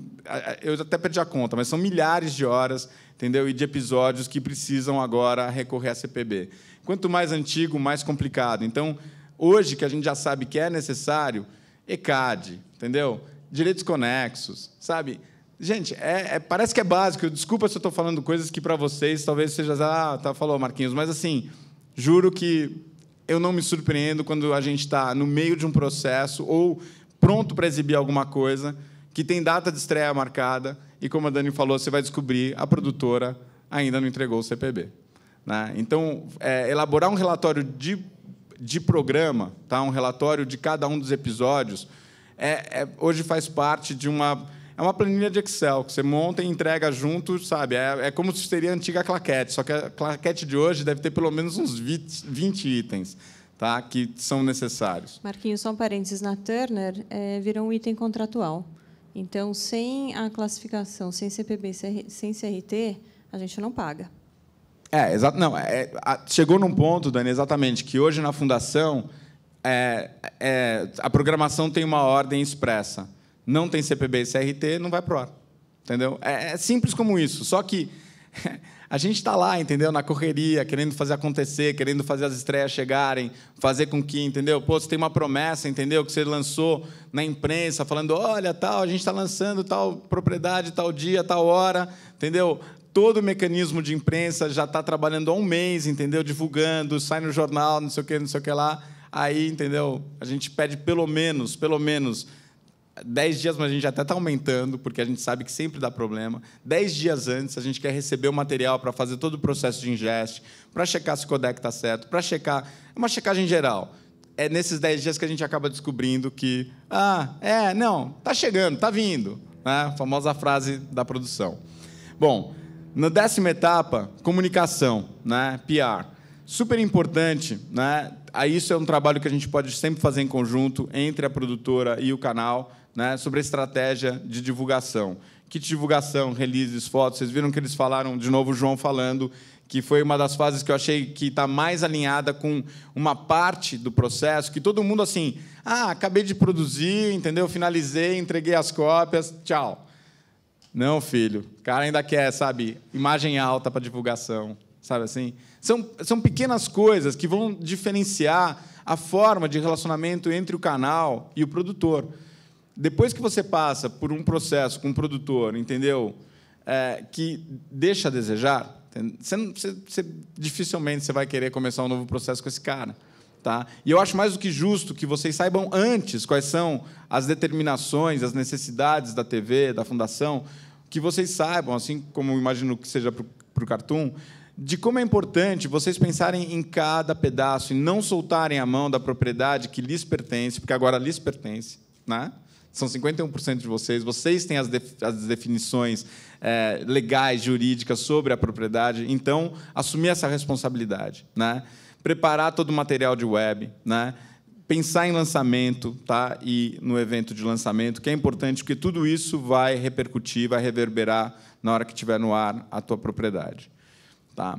eu até perdi a conta, mas são milhares de horas, entendeu? E de episódios que precisam agora recorrer à CPB. Quanto mais antigo, mais complicado. Então, hoje que a gente já sabe que é necessário, ECAD, entendeu? Direitos conexos, sabe? Gente, é, é, parece que é básico. Desculpa se eu estou falando coisas que para vocês talvez seja. Ah, tá, falou, Marquinhos. Mas assim, juro que eu não me surpreendo quando a gente está no meio de um processo ou pronto para exibir alguma coisa, que tem data de estreia marcada, e como a Dani falou, você vai descobrir a produtora ainda não entregou o CPB. Né? Então, é, elaborar um relatório de, de programa, tá? um relatório de cada um dos episódios, é, é, hoje faz parte de uma. É uma planilha de Excel que você monta e entrega junto, sabe? É, é como se seria a antiga claquete, só que a claquete de hoje deve ter pelo menos uns 20, 20 itens tá? que são necessários. Marquinhos, só um parênteses. Na Turner, é, virou um item contratual. Então, sem a classificação, sem CPB, sem CRT, a gente não paga. É, exato. Não, é, a, chegou num ponto, Dani, exatamente, que hoje na fundação é, é, a programação tem uma ordem expressa. Não tem CPB e CRT, não vai pro ar. Entendeu? É, é simples como isso. Só que a gente está lá, entendeu? Na correria, querendo fazer acontecer, querendo fazer as estreias chegarem, fazer com que, entendeu? Pô, você tem uma promessa, entendeu? Que você lançou na imprensa, falando, olha, tal, a gente está lançando tal propriedade, tal dia, tal hora, entendeu? todo o mecanismo de imprensa já está trabalhando há um mês, entendeu? Divulgando, sai no jornal, não sei o que, não sei o que lá. Aí, entendeu? A gente pede pelo menos, pelo menos 10 dias, mas a gente até está aumentando, porque a gente sabe que sempre dá problema. 10 dias antes, a gente quer receber o material para fazer todo o processo de ingeste, para checar se o codec está certo, para checar. É uma checagem geral. É nesses 10 dias que a gente acaba descobrindo que, ah, é, não, está chegando, está vindo. Né? A famosa frase da produção. Bom, na décima etapa, comunicação, né? PR. Super importante, né? Isso é um trabalho que a gente pode sempre fazer em conjunto entre a produtora e o canal né, sobre a estratégia de divulgação. Kit divulgação, releases, fotos, vocês viram que eles falaram, de novo o João falando, que foi uma das fases que eu achei que está mais alinhada com uma parte do processo, que todo mundo assim, ah, acabei de produzir, entendeu? Finalizei, entreguei as cópias, tchau. Não, filho, o cara ainda quer, sabe, imagem alta para divulgação, sabe assim? São, são pequenas coisas que vão diferenciar a forma de relacionamento entre o canal e o produtor depois que você passa por um processo com um produtor, entendeu? É, que deixa a desejar, você, você, você, dificilmente você vai querer começar um novo processo com esse cara. Tá? E eu acho mais do que justo que vocês saibam antes quais são as determinações, as necessidades da TV, da fundação, que vocês saibam, assim como imagino que seja para o Cartoon, de como é importante vocês pensarem em cada pedaço e não soltarem a mão da propriedade que lhes pertence, porque agora lhes pertence, né? São 51% de vocês. Vocês têm as, definições é, legais, jurídicas sobre a propriedade. Então, assumir essa responsabilidade. Né? Preparar todo o material de web. Né? Pensar em lançamento tá? e no evento de lançamento, que é importante, porque tudo isso vai repercutir, vai reverberar na hora que estiver no ar a tua propriedade. Tá?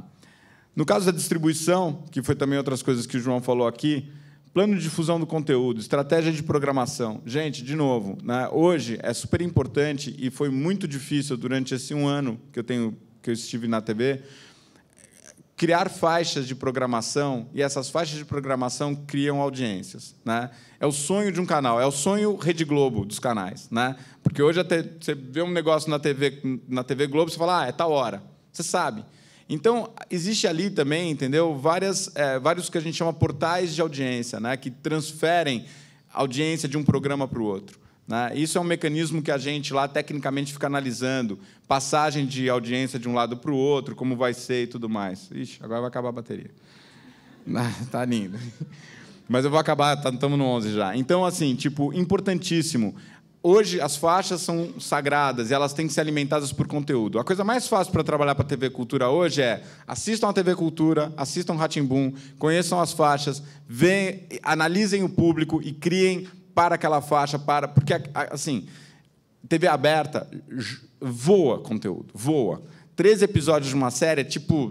No caso da distribuição, que foi também outras coisas que o João falou aqui, plano de difusão do conteúdo, estratégia de programação. Gente, de novo, né, hoje é super importante e foi muito difícil durante esse um ano que eu tenho que eu estive na TV criar faixas de programação e essas faixas de programação criam audiências, né? É o sonho de um canal, é o sonho Rede Globo dos canais, né? Porque hoje até você vê um negócio na TV na TV Globo, você fala, ah, é tal hora, você sabe. Então, existe ali também, entendeu? Várias, é, vários que a gente chama portais de audiência, né? que transferem audiência de um programa para o outro. Né? Isso é um mecanismo que a gente lá tecnicamente fica analisando, passagem de audiência de um lado para o outro, como vai ser e tudo mais. Ixi, agora vai acabar a bateria. Ah, tá lindo. Mas eu vou acabar, estamos tá, no 11 já. Então, assim, tipo, importantíssimo hoje as faixas são sagradas e elas têm que ser alimentadas por conteúdo. A coisa mais fácil para trabalhar para a TV Cultura hoje é assistam a TV Cultura, assistam Ratimbum, conheçam as faixas, vem, analisem o público e criem para aquela faixa, para porque assim TV aberta voa conteúdo, voa. Três episódios de uma série, é tipo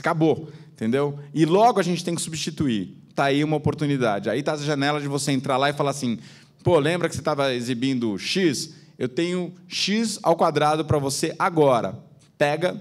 acabou, entendeu? E logo a gente tem que substituir. Tá aí uma oportunidade. Aí está a janela de você entrar lá e falar assim Pô, lembra que você estava exibindo X? Eu tenho X ao quadrado para você agora. Pega,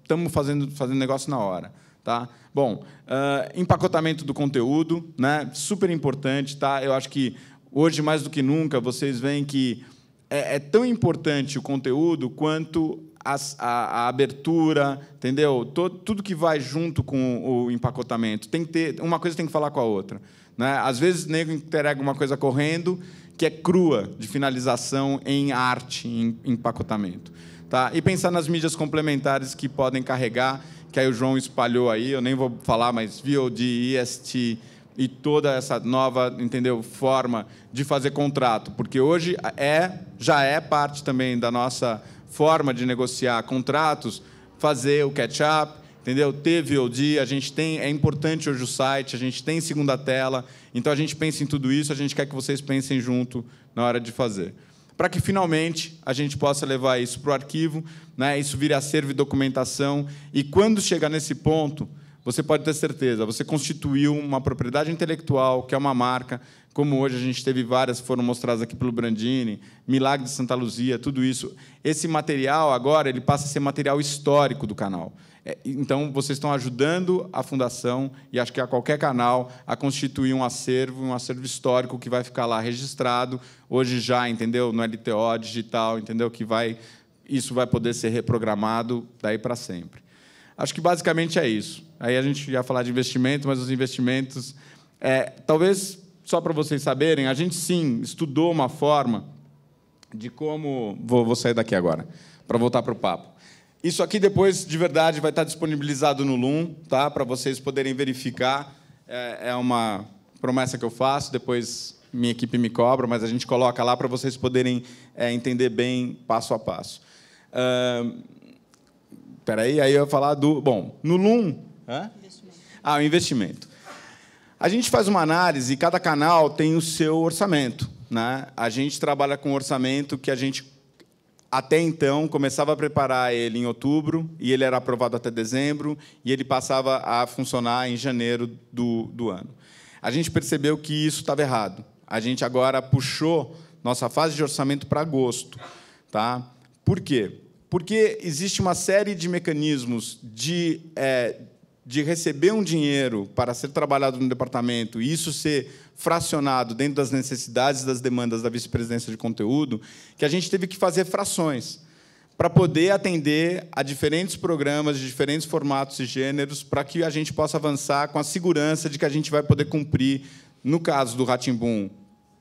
estamos fazendo, fazendo negócio na hora. Tá? Bom, uh, empacotamento do conteúdo, né? super importante. Tá? Eu acho que hoje, mais do que nunca, vocês veem que é, é tão importante o conteúdo quanto a, a, abertura, entendeu? Todo, tudo que vai junto com o empacotamento. Tem que ter, uma coisa tem que falar com a outra. Né? Às vezes, o nego entrega uma coisa correndo que é crua de finalização em arte, em empacotamento. Tá? E pensar nas mídias complementares que podem carregar, que aí o João espalhou aí, eu nem vou falar, mas VOD, IST e toda essa nova, entendeu, forma de fazer contrato, porque hoje é, já é parte também da nossa forma de negociar contratos, fazer o catch-up, entendeu? Teve o dia, a gente tem, é importante hoje o site, a gente tem segunda tela, então a gente pensa em tudo isso, a gente quer que vocês pensem junto na hora de fazer. Para que finalmente a gente possa levar isso para o arquivo, né? isso vira acervo e documentação, e quando chegar nesse ponto, você pode ter certeza, você constituiu uma propriedade intelectual, que é uma marca, como hoje a gente teve várias, foram mostradas aqui pelo Brandini, Milagre de Santa Luzia, tudo isso. Esse material agora ele passa a ser material histórico do canal. É, então, vocês estão ajudando a Fundação e acho que a qualquer canal a constituir um acervo, um acervo histórico que vai ficar lá registrado, hoje já, entendeu? No LTO digital, entendeu? Que vai, isso vai poder ser reprogramado daí para sempre. Acho que basicamente é isso. Aí a gente ia falar de investimento, mas os investimentos. É, talvez, só para vocês saberem, a gente sim estudou uma forma de como. Vou, vou sair daqui agora, para voltar para o papo isso aqui depois, de verdade, vai estar disponibilizado no Loom, tá? para vocês poderem verificar. É, é uma promessa que eu faço, depois minha equipe me cobra, mas a gente coloca lá para vocês poderem é, entender bem passo a passo. Uh, peraí, aí eu ia falar do. Bom, no Loom. Hã? Investimento. Ah, o investimento. A gente faz uma análise e cada canal tem o seu orçamento. Né? A gente trabalha com um orçamento que a gente até então, começava a preparar ele em outubro, e ele era aprovado até dezembro, e ele passava a funcionar em janeiro do, do ano. A gente percebeu que isso estava errado. A gente agora puxou nossa fase de orçamento para agosto. Tá? Por quê? Porque existe uma série de mecanismos de, é, de receber um dinheiro para ser trabalhado no departamento e isso ser fracionado dentro das necessidades das demandas da vice-presidência de conteúdo, que a gente teve que fazer frações para poder atender a diferentes programas de diferentes formatos e gêneros, para que a gente possa avançar com a segurança de que a gente vai poder cumprir, no caso do Ratimbum,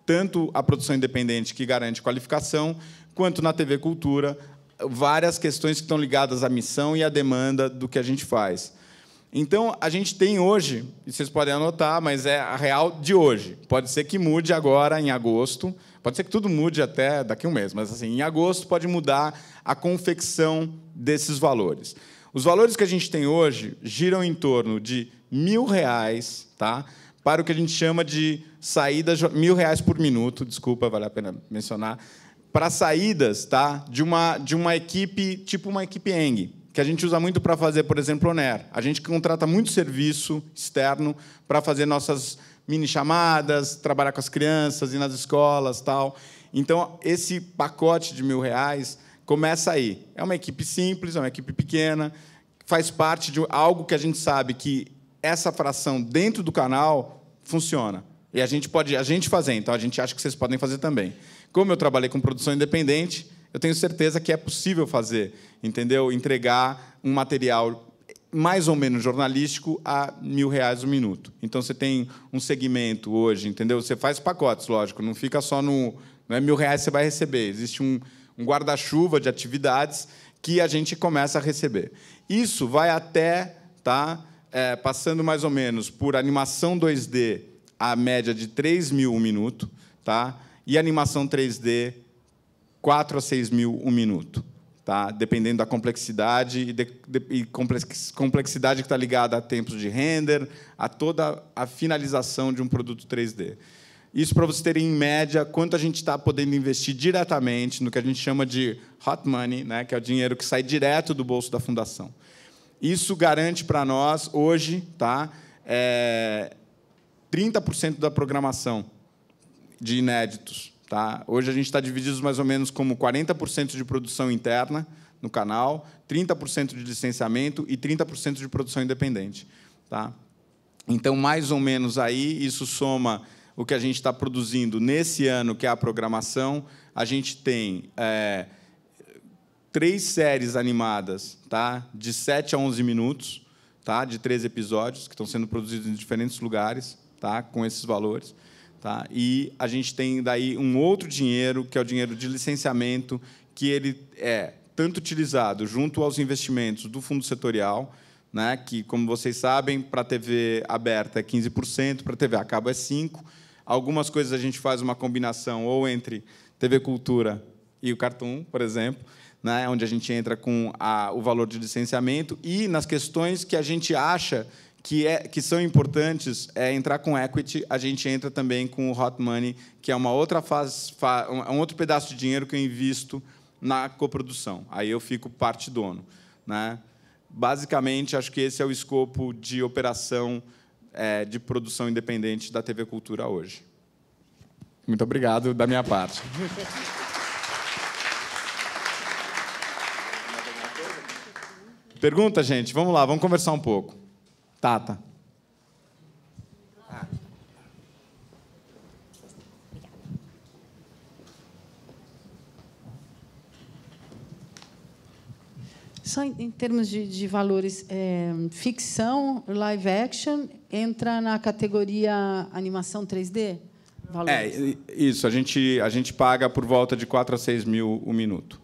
tanto a produção independente que garante qualificação, quanto na TV Cultura, várias questões que estão ligadas à missão e à demanda do que a gente faz. Então, a gente tem hoje, e vocês podem anotar, mas é a real de hoje. Pode ser que mude agora, em agosto, pode ser que tudo mude até daqui a um mês, mas assim, em agosto pode mudar a confecção desses valores. Os valores que a gente tem hoje giram em torno de mil reais, tá? Para o que a gente chama de saídas, mil reais por minuto, desculpa, vale a pena mencionar, para saídas tá? de, uma, de uma equipe, tipo uma equipe ENG que a gente usa muito para fazer, por exemplo, ONER. A gente contrata muito serviço externo para fazer nossas mini chamadas, trabalhar com as crianças, ir nas escolas, tal. Então, esse pacote de mil reais começa aí. É uma equipe simples, é uma equipe pequena, faz parte de algo que a gente sabe que essa fração dentro do canal funciona. E a gente pode a gente fazer, então a gente acha que vocês podem fazer também. Como eu trabalhei com produção independente, eu tenho certeza que é possível fazer, entendeu? Entregar um material mais ou menos jornalístico a mil reais o minuto. Então você tem um segmento hoje, entendeu? Você faz pacotes, lógico, não fica só no. Não é mil reais que você vai receber. Existe um, um guarda-chuva de atividades que a gente começa a receber. Isso vai até, tá? É, passando mais ou menos por animação 2D, a média de 3 mil o minuto, tá? E animação 3D 4 a 6 mil um minuto, tá? dependendo da complexidade e, de, de, e complexidade que está ligada a tempos de render, a toda a finalização de um produto 3D. Isso para vocês terem em média quanto a gente está podendo investir diretamente no que a gente chama de hot money, né? que é o dinheiro que sai direto do bolso da fundação. Isso garante para nós, hoje, tá? É 30% da programação de inéditos Tá? Hoje a gente está dividido mais ou menos como 40% de produção interna no canal, 30% de licenciamento e 30% de produção independente. Tá? Então, mais ou menos aí, isso soma o que a gente está produzindo nesse ano, que é a programação. A gente tem é, três séries animadas tá? de 7 a 11 minutos, tá? de três episódios, que estão sendo produzidos em diferentes lugares tá? com esses valores. Tá? E a gente tem daí um outro dinheiro, que é o dinheiro de licenciamento, que ele é tanto utilizado junto aos investimentos do fundo setorial, né, que, como vocês sabem, para a TV aberta é 15%, para a TV a cabo é 5%. Algumas coisas a gente faz uma combinação ou entre TV Cultura e o Cartoon, por exemplo, né, onde a gente entra com a, o valor de licenciamento, e nas questões que a gente acha que, é, que são importantes é entrar com equity, a gente entra também com o hot money, que é uma outra fase, é um outro pedaço de dinheiro que eu invisto na coprodução. Aí eu fico parte dono. Né? Basicamente, acho que esse é o escopo de operação é, de produção independente da TV Cultura hoje. Muito obrigado da minha parte. Pergunta, gente? Vamos lá, vamos conversar um pouco. Tata. Só em, termos de, de valores, é, ficção, live action, entra na categoria animação 3D? É, valores. É, isso. A gente, a gente paga por volta de 4 a 6 mil o um minuto.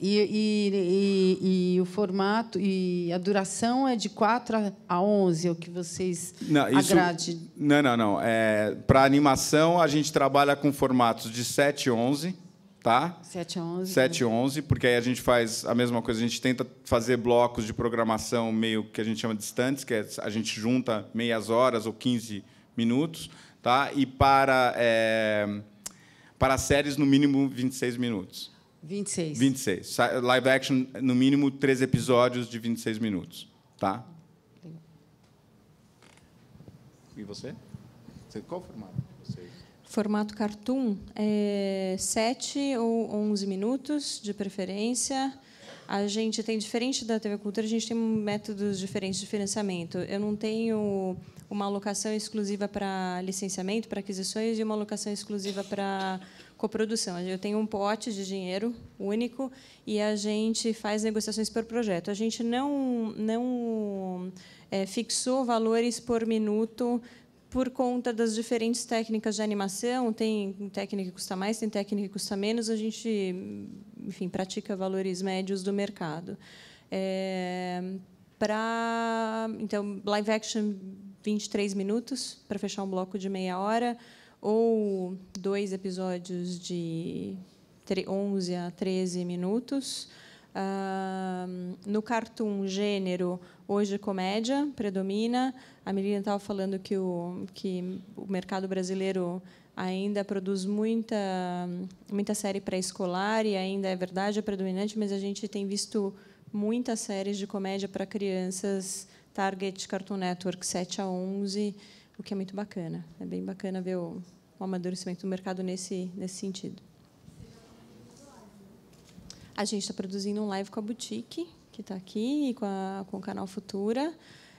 E, e, e, e, o formato e a duração é de 4 a 11, é o que vocês não, isso, agrade. Não, não, não. É, Para animação, a gente trabalha com formatos de 7 a 11, tá? 7 a 11. 7 a 11, né? porque aí a gente faz a mesma coisa, a gente tenta fazer blocos de programação meio que a gente chama de distantes, que é, a gente junta meias horas ou 15 minutos, tá? E para, é, para séries, no mínimo 26 minutos. 26. 26. Live action, no mínimo, três episódios de 26 minutos. Tá? E você? Qual o formato? Você... Formato cartoon, é 7 ou 11 minutos, de preferência. A gente tem, diferente da TV Cultura, a gente tem métodos diferentes de financiamento. Eu não tenho uma alocação exclusiva para licenciamento, para aquisições, e uma alocação exclusiva para coprodução. Eu tenho um pote de dinheiro único e a gente faz negociações por projeto. A gente não, não é, fixou valores por minuto por conta das diferentes técnicas de animação, tem técnica que custa mais, tem técnica que custa menos, a gente, enfim, pratica valores médios do mercado. É, para então live action 23 minutos para fechar um bloco de meia hora, ou dois episódios de 11 a 13 minutos. Uh, no cartoon gênero hoje comédia predomina a Melina estava falando que o que o mercado brasileiro ainda produz muita muita série pré-escolar e ainda é verdade é predominante mas a gente tem visto muitas séries de comédia para crianças Target Cartoon Network 7 a 11 o que é muito bacana. É bem bacana ver o, o amadurecimento do mercado nesse, nesse sentido. A gente está produzindo um live com a Boutique, que está aqui, e com, a, com o canal Futura.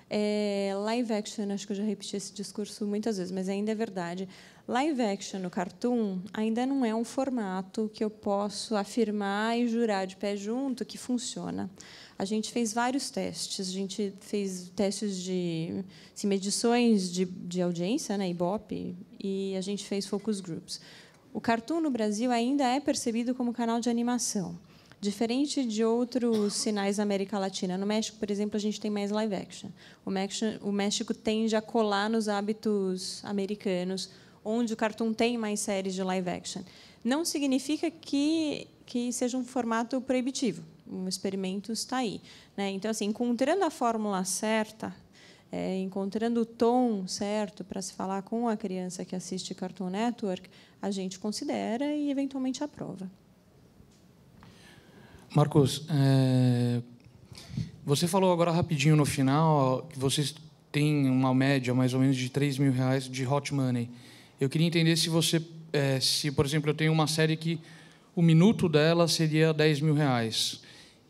É, live action, acho que eu já repeti esse discurso muitas vezes, mas ainda é verdade. Live action no cartoon ainda não é um formato que eu posso afirmar e jurar de pé junto que funciona a gente fez vários testes. A gente fez testes de assim, medições de, de audiência, né, Ibope, e a gente fez focus groups. O Cartoon no Brasil ainda é percebido como canal de animação, diferente de outros sinais da América Latina. No México, por exemplo, a gente tem mais live action. O México, o México tende a colar nos hábitos americanos, onde o Cartoon tem mais séries de live action. Não significa que, que seja um formato proibitivo experimento está aí. Né? Então, assim, encontrando a fórmula certa, é, encontrando o tom certo para se falar com a criança que assiste Cartoon Network, a gente considera e eventualmente aprova. Marcos, é... você falou agora rapidinho no final que vocês têm uma média mais ou menos de 3 mil reais de hot money. Eu queria entender se você, é, se por exemplo, eu tenho uma série que o minuto dela seria 10 mil reais.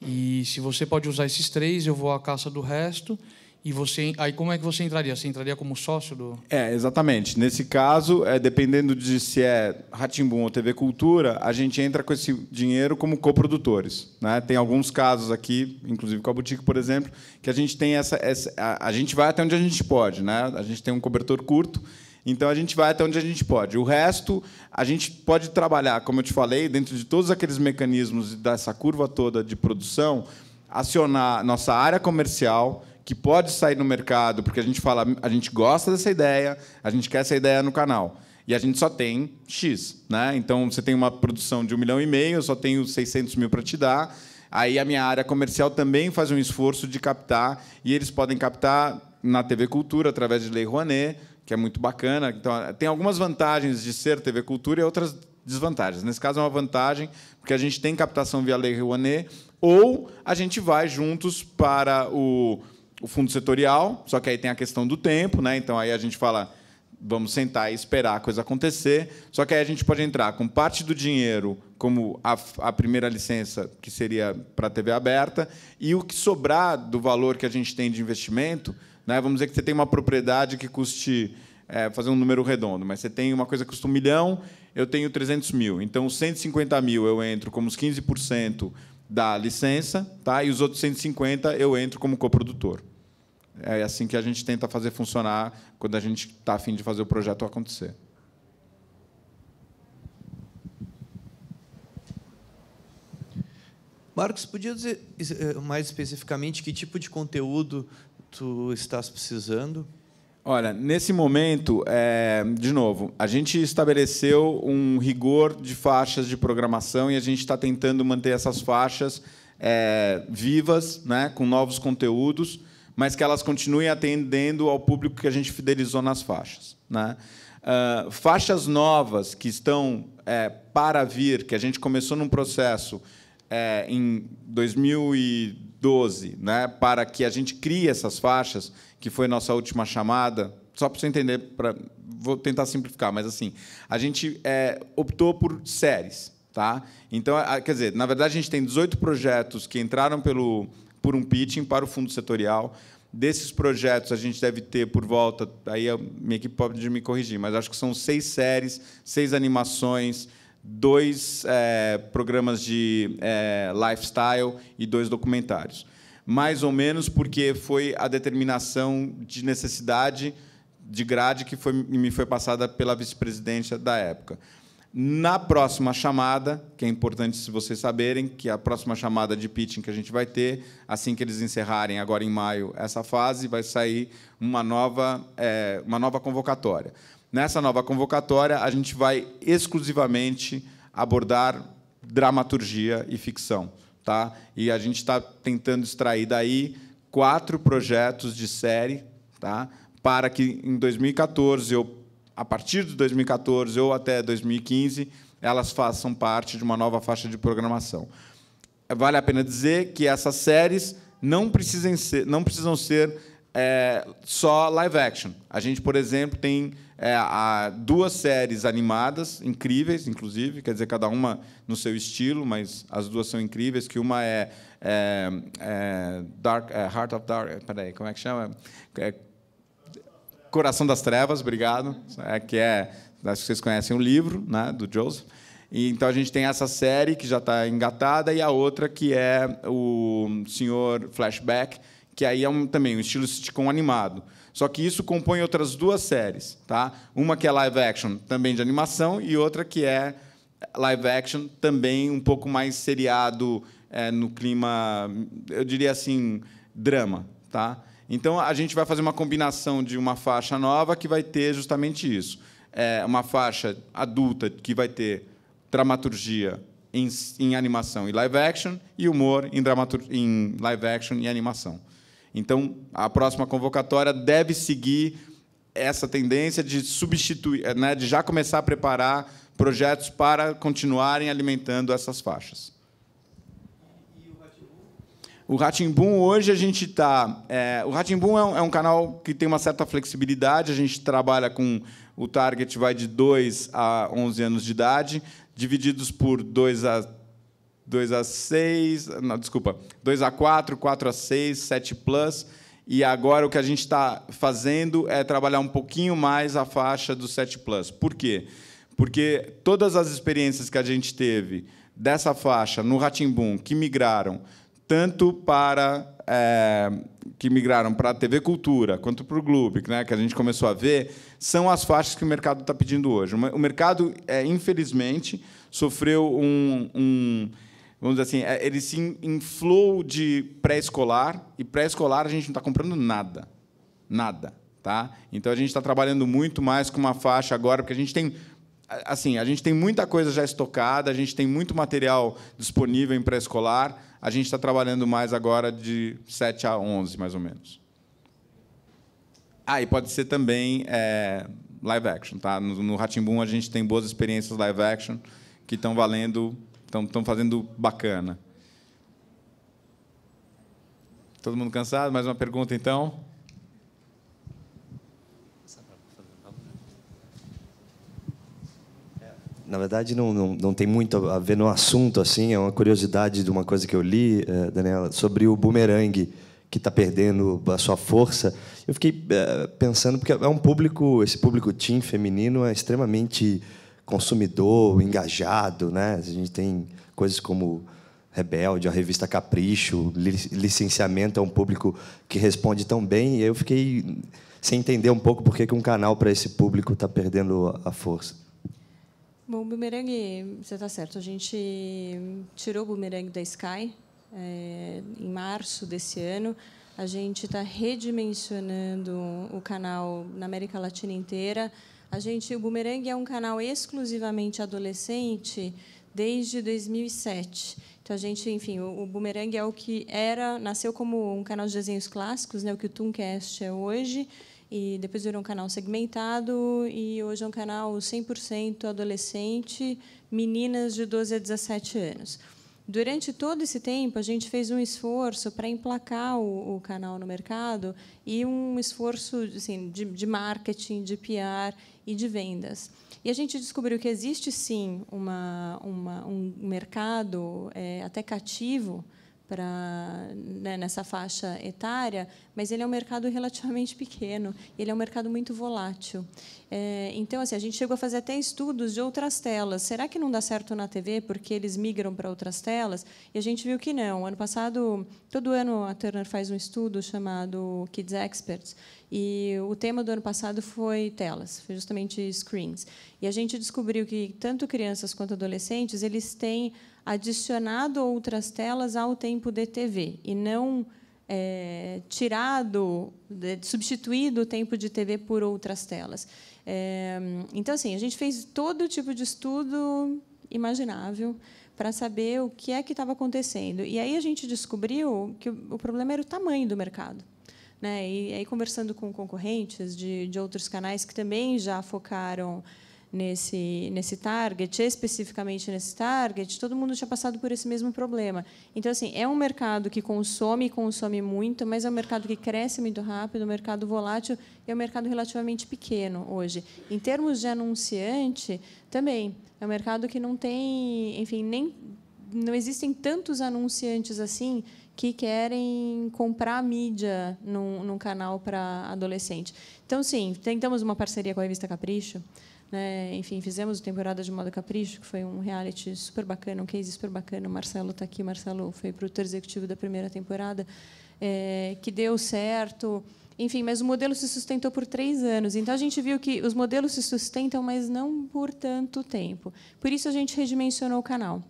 E se você pode usar esses três, eu vou à caça do resto. E você, aí como é que você entraria? Você entraria como sócio do? É, exatamente. Nesse caso, é, dependendo de se é Ratimbum ou TV Cultura, a gente entra com esse dinheiro como coprodutores, né? Tem alguns casos aqui, inclusive com a Boutique, por exemplo, que a gente tem essa, essa a, a gente vai até onde a gente pode, né? A gente tem um cobertor curto então a gente vai até onde a gente pode. O resto a gente pode trabalhar, como eu te falei, dentro de todos aqueles mecanismos dessa curva toda de produção, acionar nossa área comercial que pode sair no mercado, porque a gente fala, a gente gosta dessa ideia, a gente quer essa ideia no canal. E a gente só tem X, né? Então você tem uma produção de um milhão e meio, eu só tenho 600 mil para te dar. Aí a minha área comercial também faz um esforço de captar, e eles podem captar na TV Cultura, através de Lei Rouanet, que é muito bacana. Então, tem algumas vantagens de ser TV Cultura e outras desvantagens. Nesse caso, é uma vantagem, porque a gente tem captação via Lei Rouanet, ou a gente vai juntos para o, o fundo setorial, só que aí tem a questão do tempo, né? então aí a gente fala, vamos sentar e esperar a coisa acontecer, só que aí a gente pode entrar com parte do dinheiro, como a, a primeira licença, que seria para a TV aberta, e o que sobrar do valor que a gente tem de investimento, né? Vamos dizer que você tem uma propriedade que custe, é, fazer um número redondo, mas você tem uma coisa que custa um milhão, eu tenho 300 mil. Então, 150 mil eu entro como os 15% da licença, tá? e os outros 150 eu entro como coprodutor. É assim que a gente tenta fazer funcionar quando a gente está afim de fazer o projeto acontecer. Marcos, podia dizer eh, mais especificamente que tipo de conteúdo tu estás precisando? Olha, nesse momento, é, de novo, a gente estabeleceu um rigor de faixas de programação e a gente está tentando manter essas faixas é, vivas, né, com novos conteúdos, mas que elas continuem atendendo ao público que a gente fidelizou nas faixas. Né? Uh, faixas novas que estão é, para vir, que a gente começou num processo é, em 2012, né, para que a gente crie essas faixas, que foi nossa última chamada, só para você entender, para vou tentar simplificar, mas assim, a gente é, optou por séries. Tá? Então, quer dizer, na verdade, a gente tem 18 projetos que entraram pelo, por um pitching para o fundo setorial. Desses projetos, a gente deve ter por volta, aí a minha equipe pode me corrigir, mas acho que são seis séries, seis animações, dois é, programas de é, lifestyle e dois documentários. Mais ou menos porque foi a determinação de necessidade de grade que foi, me foi passada pela vice-presidência da época. Na próxima chamada, que é importante se vocês saberem, que a próxima chamada de pitching que a gente vai ter, assim que eles encerrarem agora em maio essa fase, vai sair uma nova, é, uma nova convocatória. Nessa nova convocatória, a gente vai exclusivamente abordar dramaturgia e ficção. Tá? E a gente está tentando extrair daí quatro projetos de série tá? para que em 2014, ou a partir de 2014 ou até 2015, elas façam parte de uma nova faixa de programação. Vale a pena dizer que essas séries não, ser, não precisam ser é, só live action. A gente, por exemplo, tem é, há duas séries animadas, incríveis, inclusive, quer dizer, cada uma no seu estilo, mas as duas são incríveis, que uma é, é, é Dark, é, Heart of Dark, é, peraí, como é que chama? É, Coração das Trevas, obrigado, que é, acho que vocês conhecem o livro, né, do Joseph, e, então a gente tem essa série que já está engatada e a outra que é o Senhor Flashback, que aí é um, também um estilo sitcom animado. Só que isso compõe outras duas séries, tá? Uma que é live action, também de animação, e outra que é live action, também um pouco mais seriado é, no clima, eu diria assim, drama, tá? Então a gente vai fazer uma combinação de uma faixa nova que vai ter justamente isso, é uma faixa adulta que vai ter dramaturgia em, em animação e live action e humor em, em live action e animação. Então, a próxima convocatória deve seguir essa tendência de substituir, eh, né, de já começar a preparar projetos para continuarem alimentando essas faixas. O Ratimbum hoje a gente está. É, eh, o Ratimbum é, um, é, um, canal que tem uma certa flexibilidade. A gente trabalha com o target vai de 2 a 11 anos de idade, divididos por 2 a 2 a 6, não, desculpa, 2 a 4, 4 a 6, 7 plus. E agora o que a gente está fazendo é trabalhar um pouquinho mais a faixa do 7 plus. Por quê? Porque todas as experiências que a gente teve dessa faixa no Ratimbum que migraram tanto para é, que migraram para a TV Cultura quanto para o Globo, né, que a gente começou a ver, são as faixas que o mercado está pedindo hoje. O mercado, é, infelizmente, sofreu um, um vamos dizer assim, é, ele se inflou de pré-escolar, e pré-escolar a gente não está comprando nada. Nada. Tá? Então a gente está trabalhando muito mais com uma faixa agora, porque a gente tem. Assim, a gente tem muita coisa já estocada, a gente tem muito material disponível em pré-escolar, a gente está trabalhando mais agora de 7 a 11, mais ou menos. Ah, e pode ser também é, live action. Tá? No, no Ratimbum a gente tem boas experiências live action que estão valendo estão fazendo bacana. Todo mundo cansado? Mais uma pergunta, então? na verdade não, não, não, tem muito a ver no assunto assim é uma curiosidade de uma coisa que eu li eh, Daniela sobre o bumerangue que está perdendo a sua força eu fiquei eh, pensando porque é um público esse público teen feminino é extremamente consumidor engajado, né? A gente tem coisas como Rebelde, a revista Capricho, licenciamento é um público que responde tão bem. E eu fiquei sem entender um pouco por que um canal para esse público está perdendo a força. Bom, o Boomerang, você está certo. A gente tirou o Boomerang da Sky é, em março desse ano. A gente está redimensionando o canal na América Latina inteira. A gente, o Boomerang é um canal exclusivamente adolescente desde 2007. Então a gente, enfim, o, o Boomerang é o que era, nasceu como um canal de desenhos clássicos, né, o que o Tooncast é hoje, e depois virou um canal segmentado e hoje é um canal 100% adolescente, meninas de 12 a 17 anos. Durante todo esse tempo, a gente fez um esforço para emplacar o, o, canal no mercado e um esforço assim, de, de, marketing, de PR e de vendas. E a gente descobriu que existe, sim, uma, uma, um mercado é, até cativo para né, nessa faixa etária, mas ele é um mercado relativamente pequeno, ele é um mercado muito volátil. É, então, assim, a gente chegou a fazer até estudos de outras telas. Será que não dá certo na TV porque eles migram para outras telas? E a gente viu que não. Ano passado, todo ano a Turner faz um estudo chamado Kids Experts, e o tema do ano passado foi telas, foi justamente screens. E a gente descobriu que tanto crianças quanto adolescentes eles têm adicionado outras telas ao tempo de TV e não é, tirado, substituído o tempo de TV por outras telas. É, então, assim, a gente fez todo tipo de estudo imaginável para saber o que é que estava acontecendo. E aí a gente descobriu que o, o problema era o tamanho do mercado. Né? E aí, conversando com concorrentes de, de outros canais que também já focaram nesse, nesse target, especificamente nesse target, todo mundo tinha passado por esse mesmo problema. Então, assim, é um mercado que consome e consome muito, mas é um mercado que cresce muito rápido, um mercado volátil e é um mercado relativamente pequeno hoje. Em termos de anunciante, também. É um mercado que não tem, enfim, nem não existem tantos anunciantes assim que querem comprar mídia num, num canal para adolescente. Então, sim, tentamos uma parceria com a revista Capricho, né? Enfim, fizemos o Temporada de Moda Capricho, que foi um reality super bacana, um case super bacana. O Marcelo está aqui, Marcelo foi produtor executivo da primeira temporada, é, que deu certo. Enfim, mas o modelo se sustentou por três anos. Então, a gente viu que os modelos se sustentam, mas não por tanto tempo. Por isso, a gente redimensionou o canal.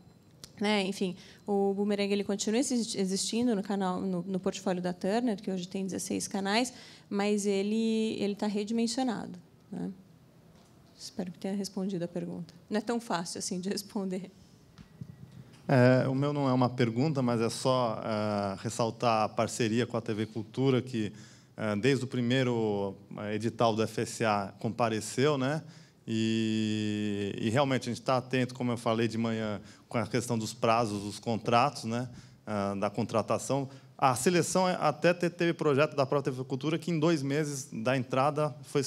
Né? Enfim, o Boomerang ele continua existindo no canal, no, no, portfólio da Turner, que hoje tem 16 canais, mas ele ele está redimensionado. Né? Espero que tenha respondido a pergunta. Não é tão fácil assim de responder. É, o meu não é uma pergunta, mas é só é, ressaltar a parceria com a TV Cultura, que é, desde o primeiro é, edital do FSA compareceu, né? E, e realmente a gente está atento, como eu falei de manhã, com a questão dos prazos, dos contratos, né? É, da contratação. A seleção é até teve projeto da própria TV Cultura que em dois meses da entrada foi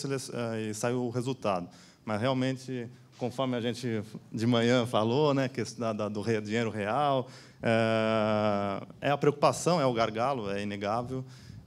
saiu o resultado. Mas realmente, conforme a gente de manhã falou, né, questão do dinheiro real, eh, é, a preocupação, é o gargalo, é inegável.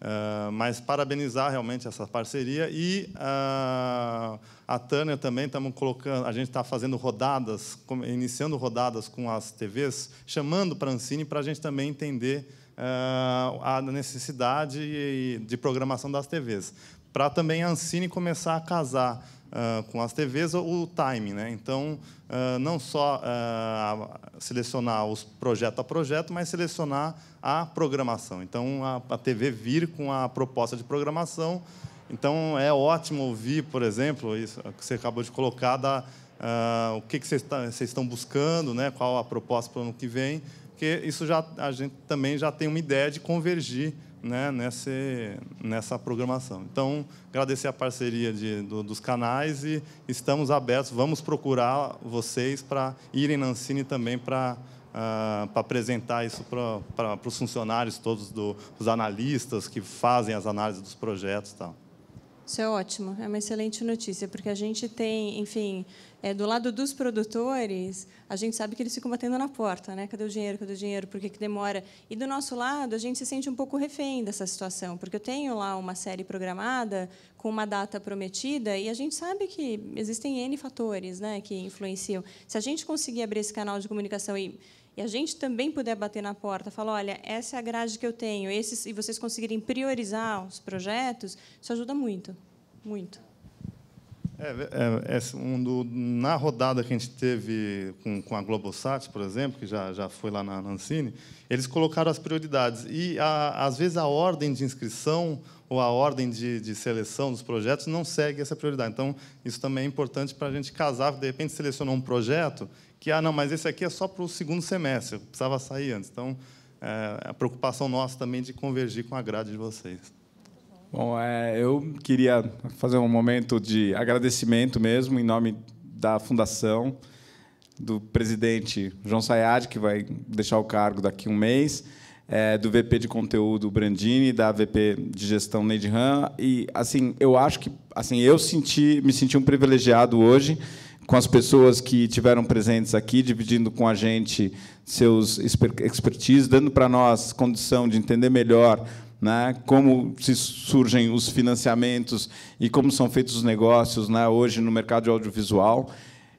É, mas parabenizar realmente essa parceria e a, eh, a Tânia também estamos colocando, a gente está fazendo rodadas, iniciando rodadas com as TVs, chamando para a Ancine para a gente também entender a necessidade de programação das TVs, para também a Ancine começar a casar ah, com as TVs o time. Né? Então, uh, não só uh, selecionar os projeto a projeto, mas selecionar a programação. Então, a, a TV vir com a proposta de programação. Então, é ótimo ouvir, por exemplo, isso que você acabou de colocar, da, o que, que vocês, tá, vocês estão buscando, né? qual a proposta para o ano que vem, porque isso já, a gente também já tem uma ideia de convergir né, nessa, nessa programação. Então, agradecer a parceria de, do, dos canais e estamos abertos, vamos procurar vocês para irem na Ancine também para uh, ah, apresentar isso para os funcionários todos, do, os analistas que fazem as análises dos projetos tal. Isso é ótimo, é uma excelente notícia, porque a gente tem, enfim, é, do lado dos produtores, a gente sabe que eles ficam batendo na porta, né? Cadê o dinheiro? Cadê o dinheiro? Por que, que demora? E do nosso lado, a gente se sente um pouco refém dessa situação, porque eu tenho lá uma série programada com uma data prometida e a gente sabe que existem N fatores né, que influenciam. Se a gente conseguir abrir esse canal de comunicação e e a gente também puder bater na porta, falar, olha, essa é a grade que eu tenho, esses e vocês conseguirem priorizar os projetos, isso ajuda muito, muito. É, é, é um do, na rodada que a gente teve com, com a Globosat, por exemplo, que já, já foi lá na Nancine, eles colocaram as prioridades. E, a, às vezes, a ordem de inscrição ou a ordem de, de, seleção dos projetos não segue essa prioridade. Então, isso também é importante para a gente casar. De repente, selecionou um projeto que, ah, não, mas esse aqui é só para o segundo semestre, precisava sair antes. Então, é, a preocupação nossa também é de convergir com a grade de vocês. Bom, é, eu queria fazer um momento de agradecimento mesmo, em nome da Fundação, do presidente João Sayad, que vai deixar o cargo daqui a um mês, é, do VP de conteúdo Brandini, da VP de gestão Neide Han. E, assim, eu acho que assim eu senti, me senti um privilegiado hoje com as pessoas que tiveram presentes aqui, dividindo com a gente seus expertise, dando para nós condição de entender melhor né? como se surgem os financiamentos e como são feitos os negócios né? hoje no mercado audiovisual.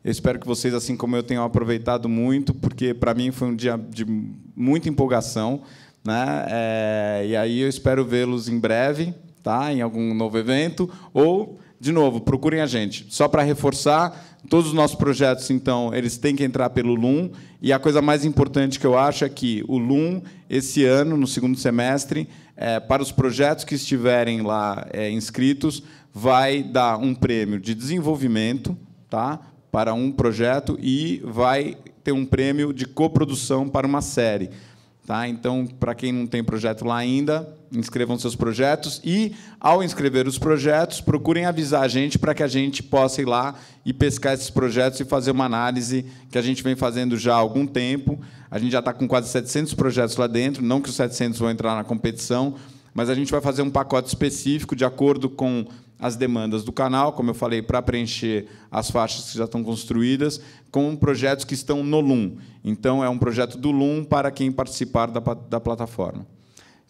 Eu espero que vocês, assim como eu, tenham aproveitado muito, porque para mim foi um dia de muita empolgação. Né? É, e aí eu espero vê-los em breve, tá? em algum novo evento, ou, de novo, procurem a gente. Só para reforçar, Todos os nossos projetos, então, eles têm que entrar pelo LUM. E a coisa mais importante que eu acho é que o LUM, esse ano, no segundo semestre, é, para os projetos que estiverem lá é, inscritos, vai dar um prêmio de desenvolvimento tá, para um projeto e vai ter um prêmio de coprodução para uma série. Tá? Então, para quem não tem projeto lá ainda, inscrevam seus projetos e, ao inscrever os projetos, procurem avisar a gente para que a gente possa ir lá e pescar esses projetos e fazer uma análise que a gente vem fazendo já há algum tempo. A gente já está com quase 700 projetos lá dentro, não que os 700 vão entrar na competição, mas a gente vai fazer um pacote específico de acordo com as demandas do canal, como eu falei, para preencher as faixas que já estão construídas, com projetos que estão no LUM. Então, é um projeto do LUM para quem participar da, da plataforma.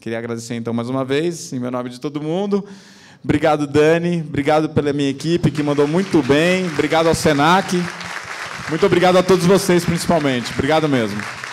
Queria agradecer, então, mais uma vez, em meu nome de todo mundo. Obrigado, Dani. Obrigado pela minha equipe, que mandou muito bem. Obrigado ao SENAC. Muito obrigado a todos vocês, principalmente. Obrigado mesmo.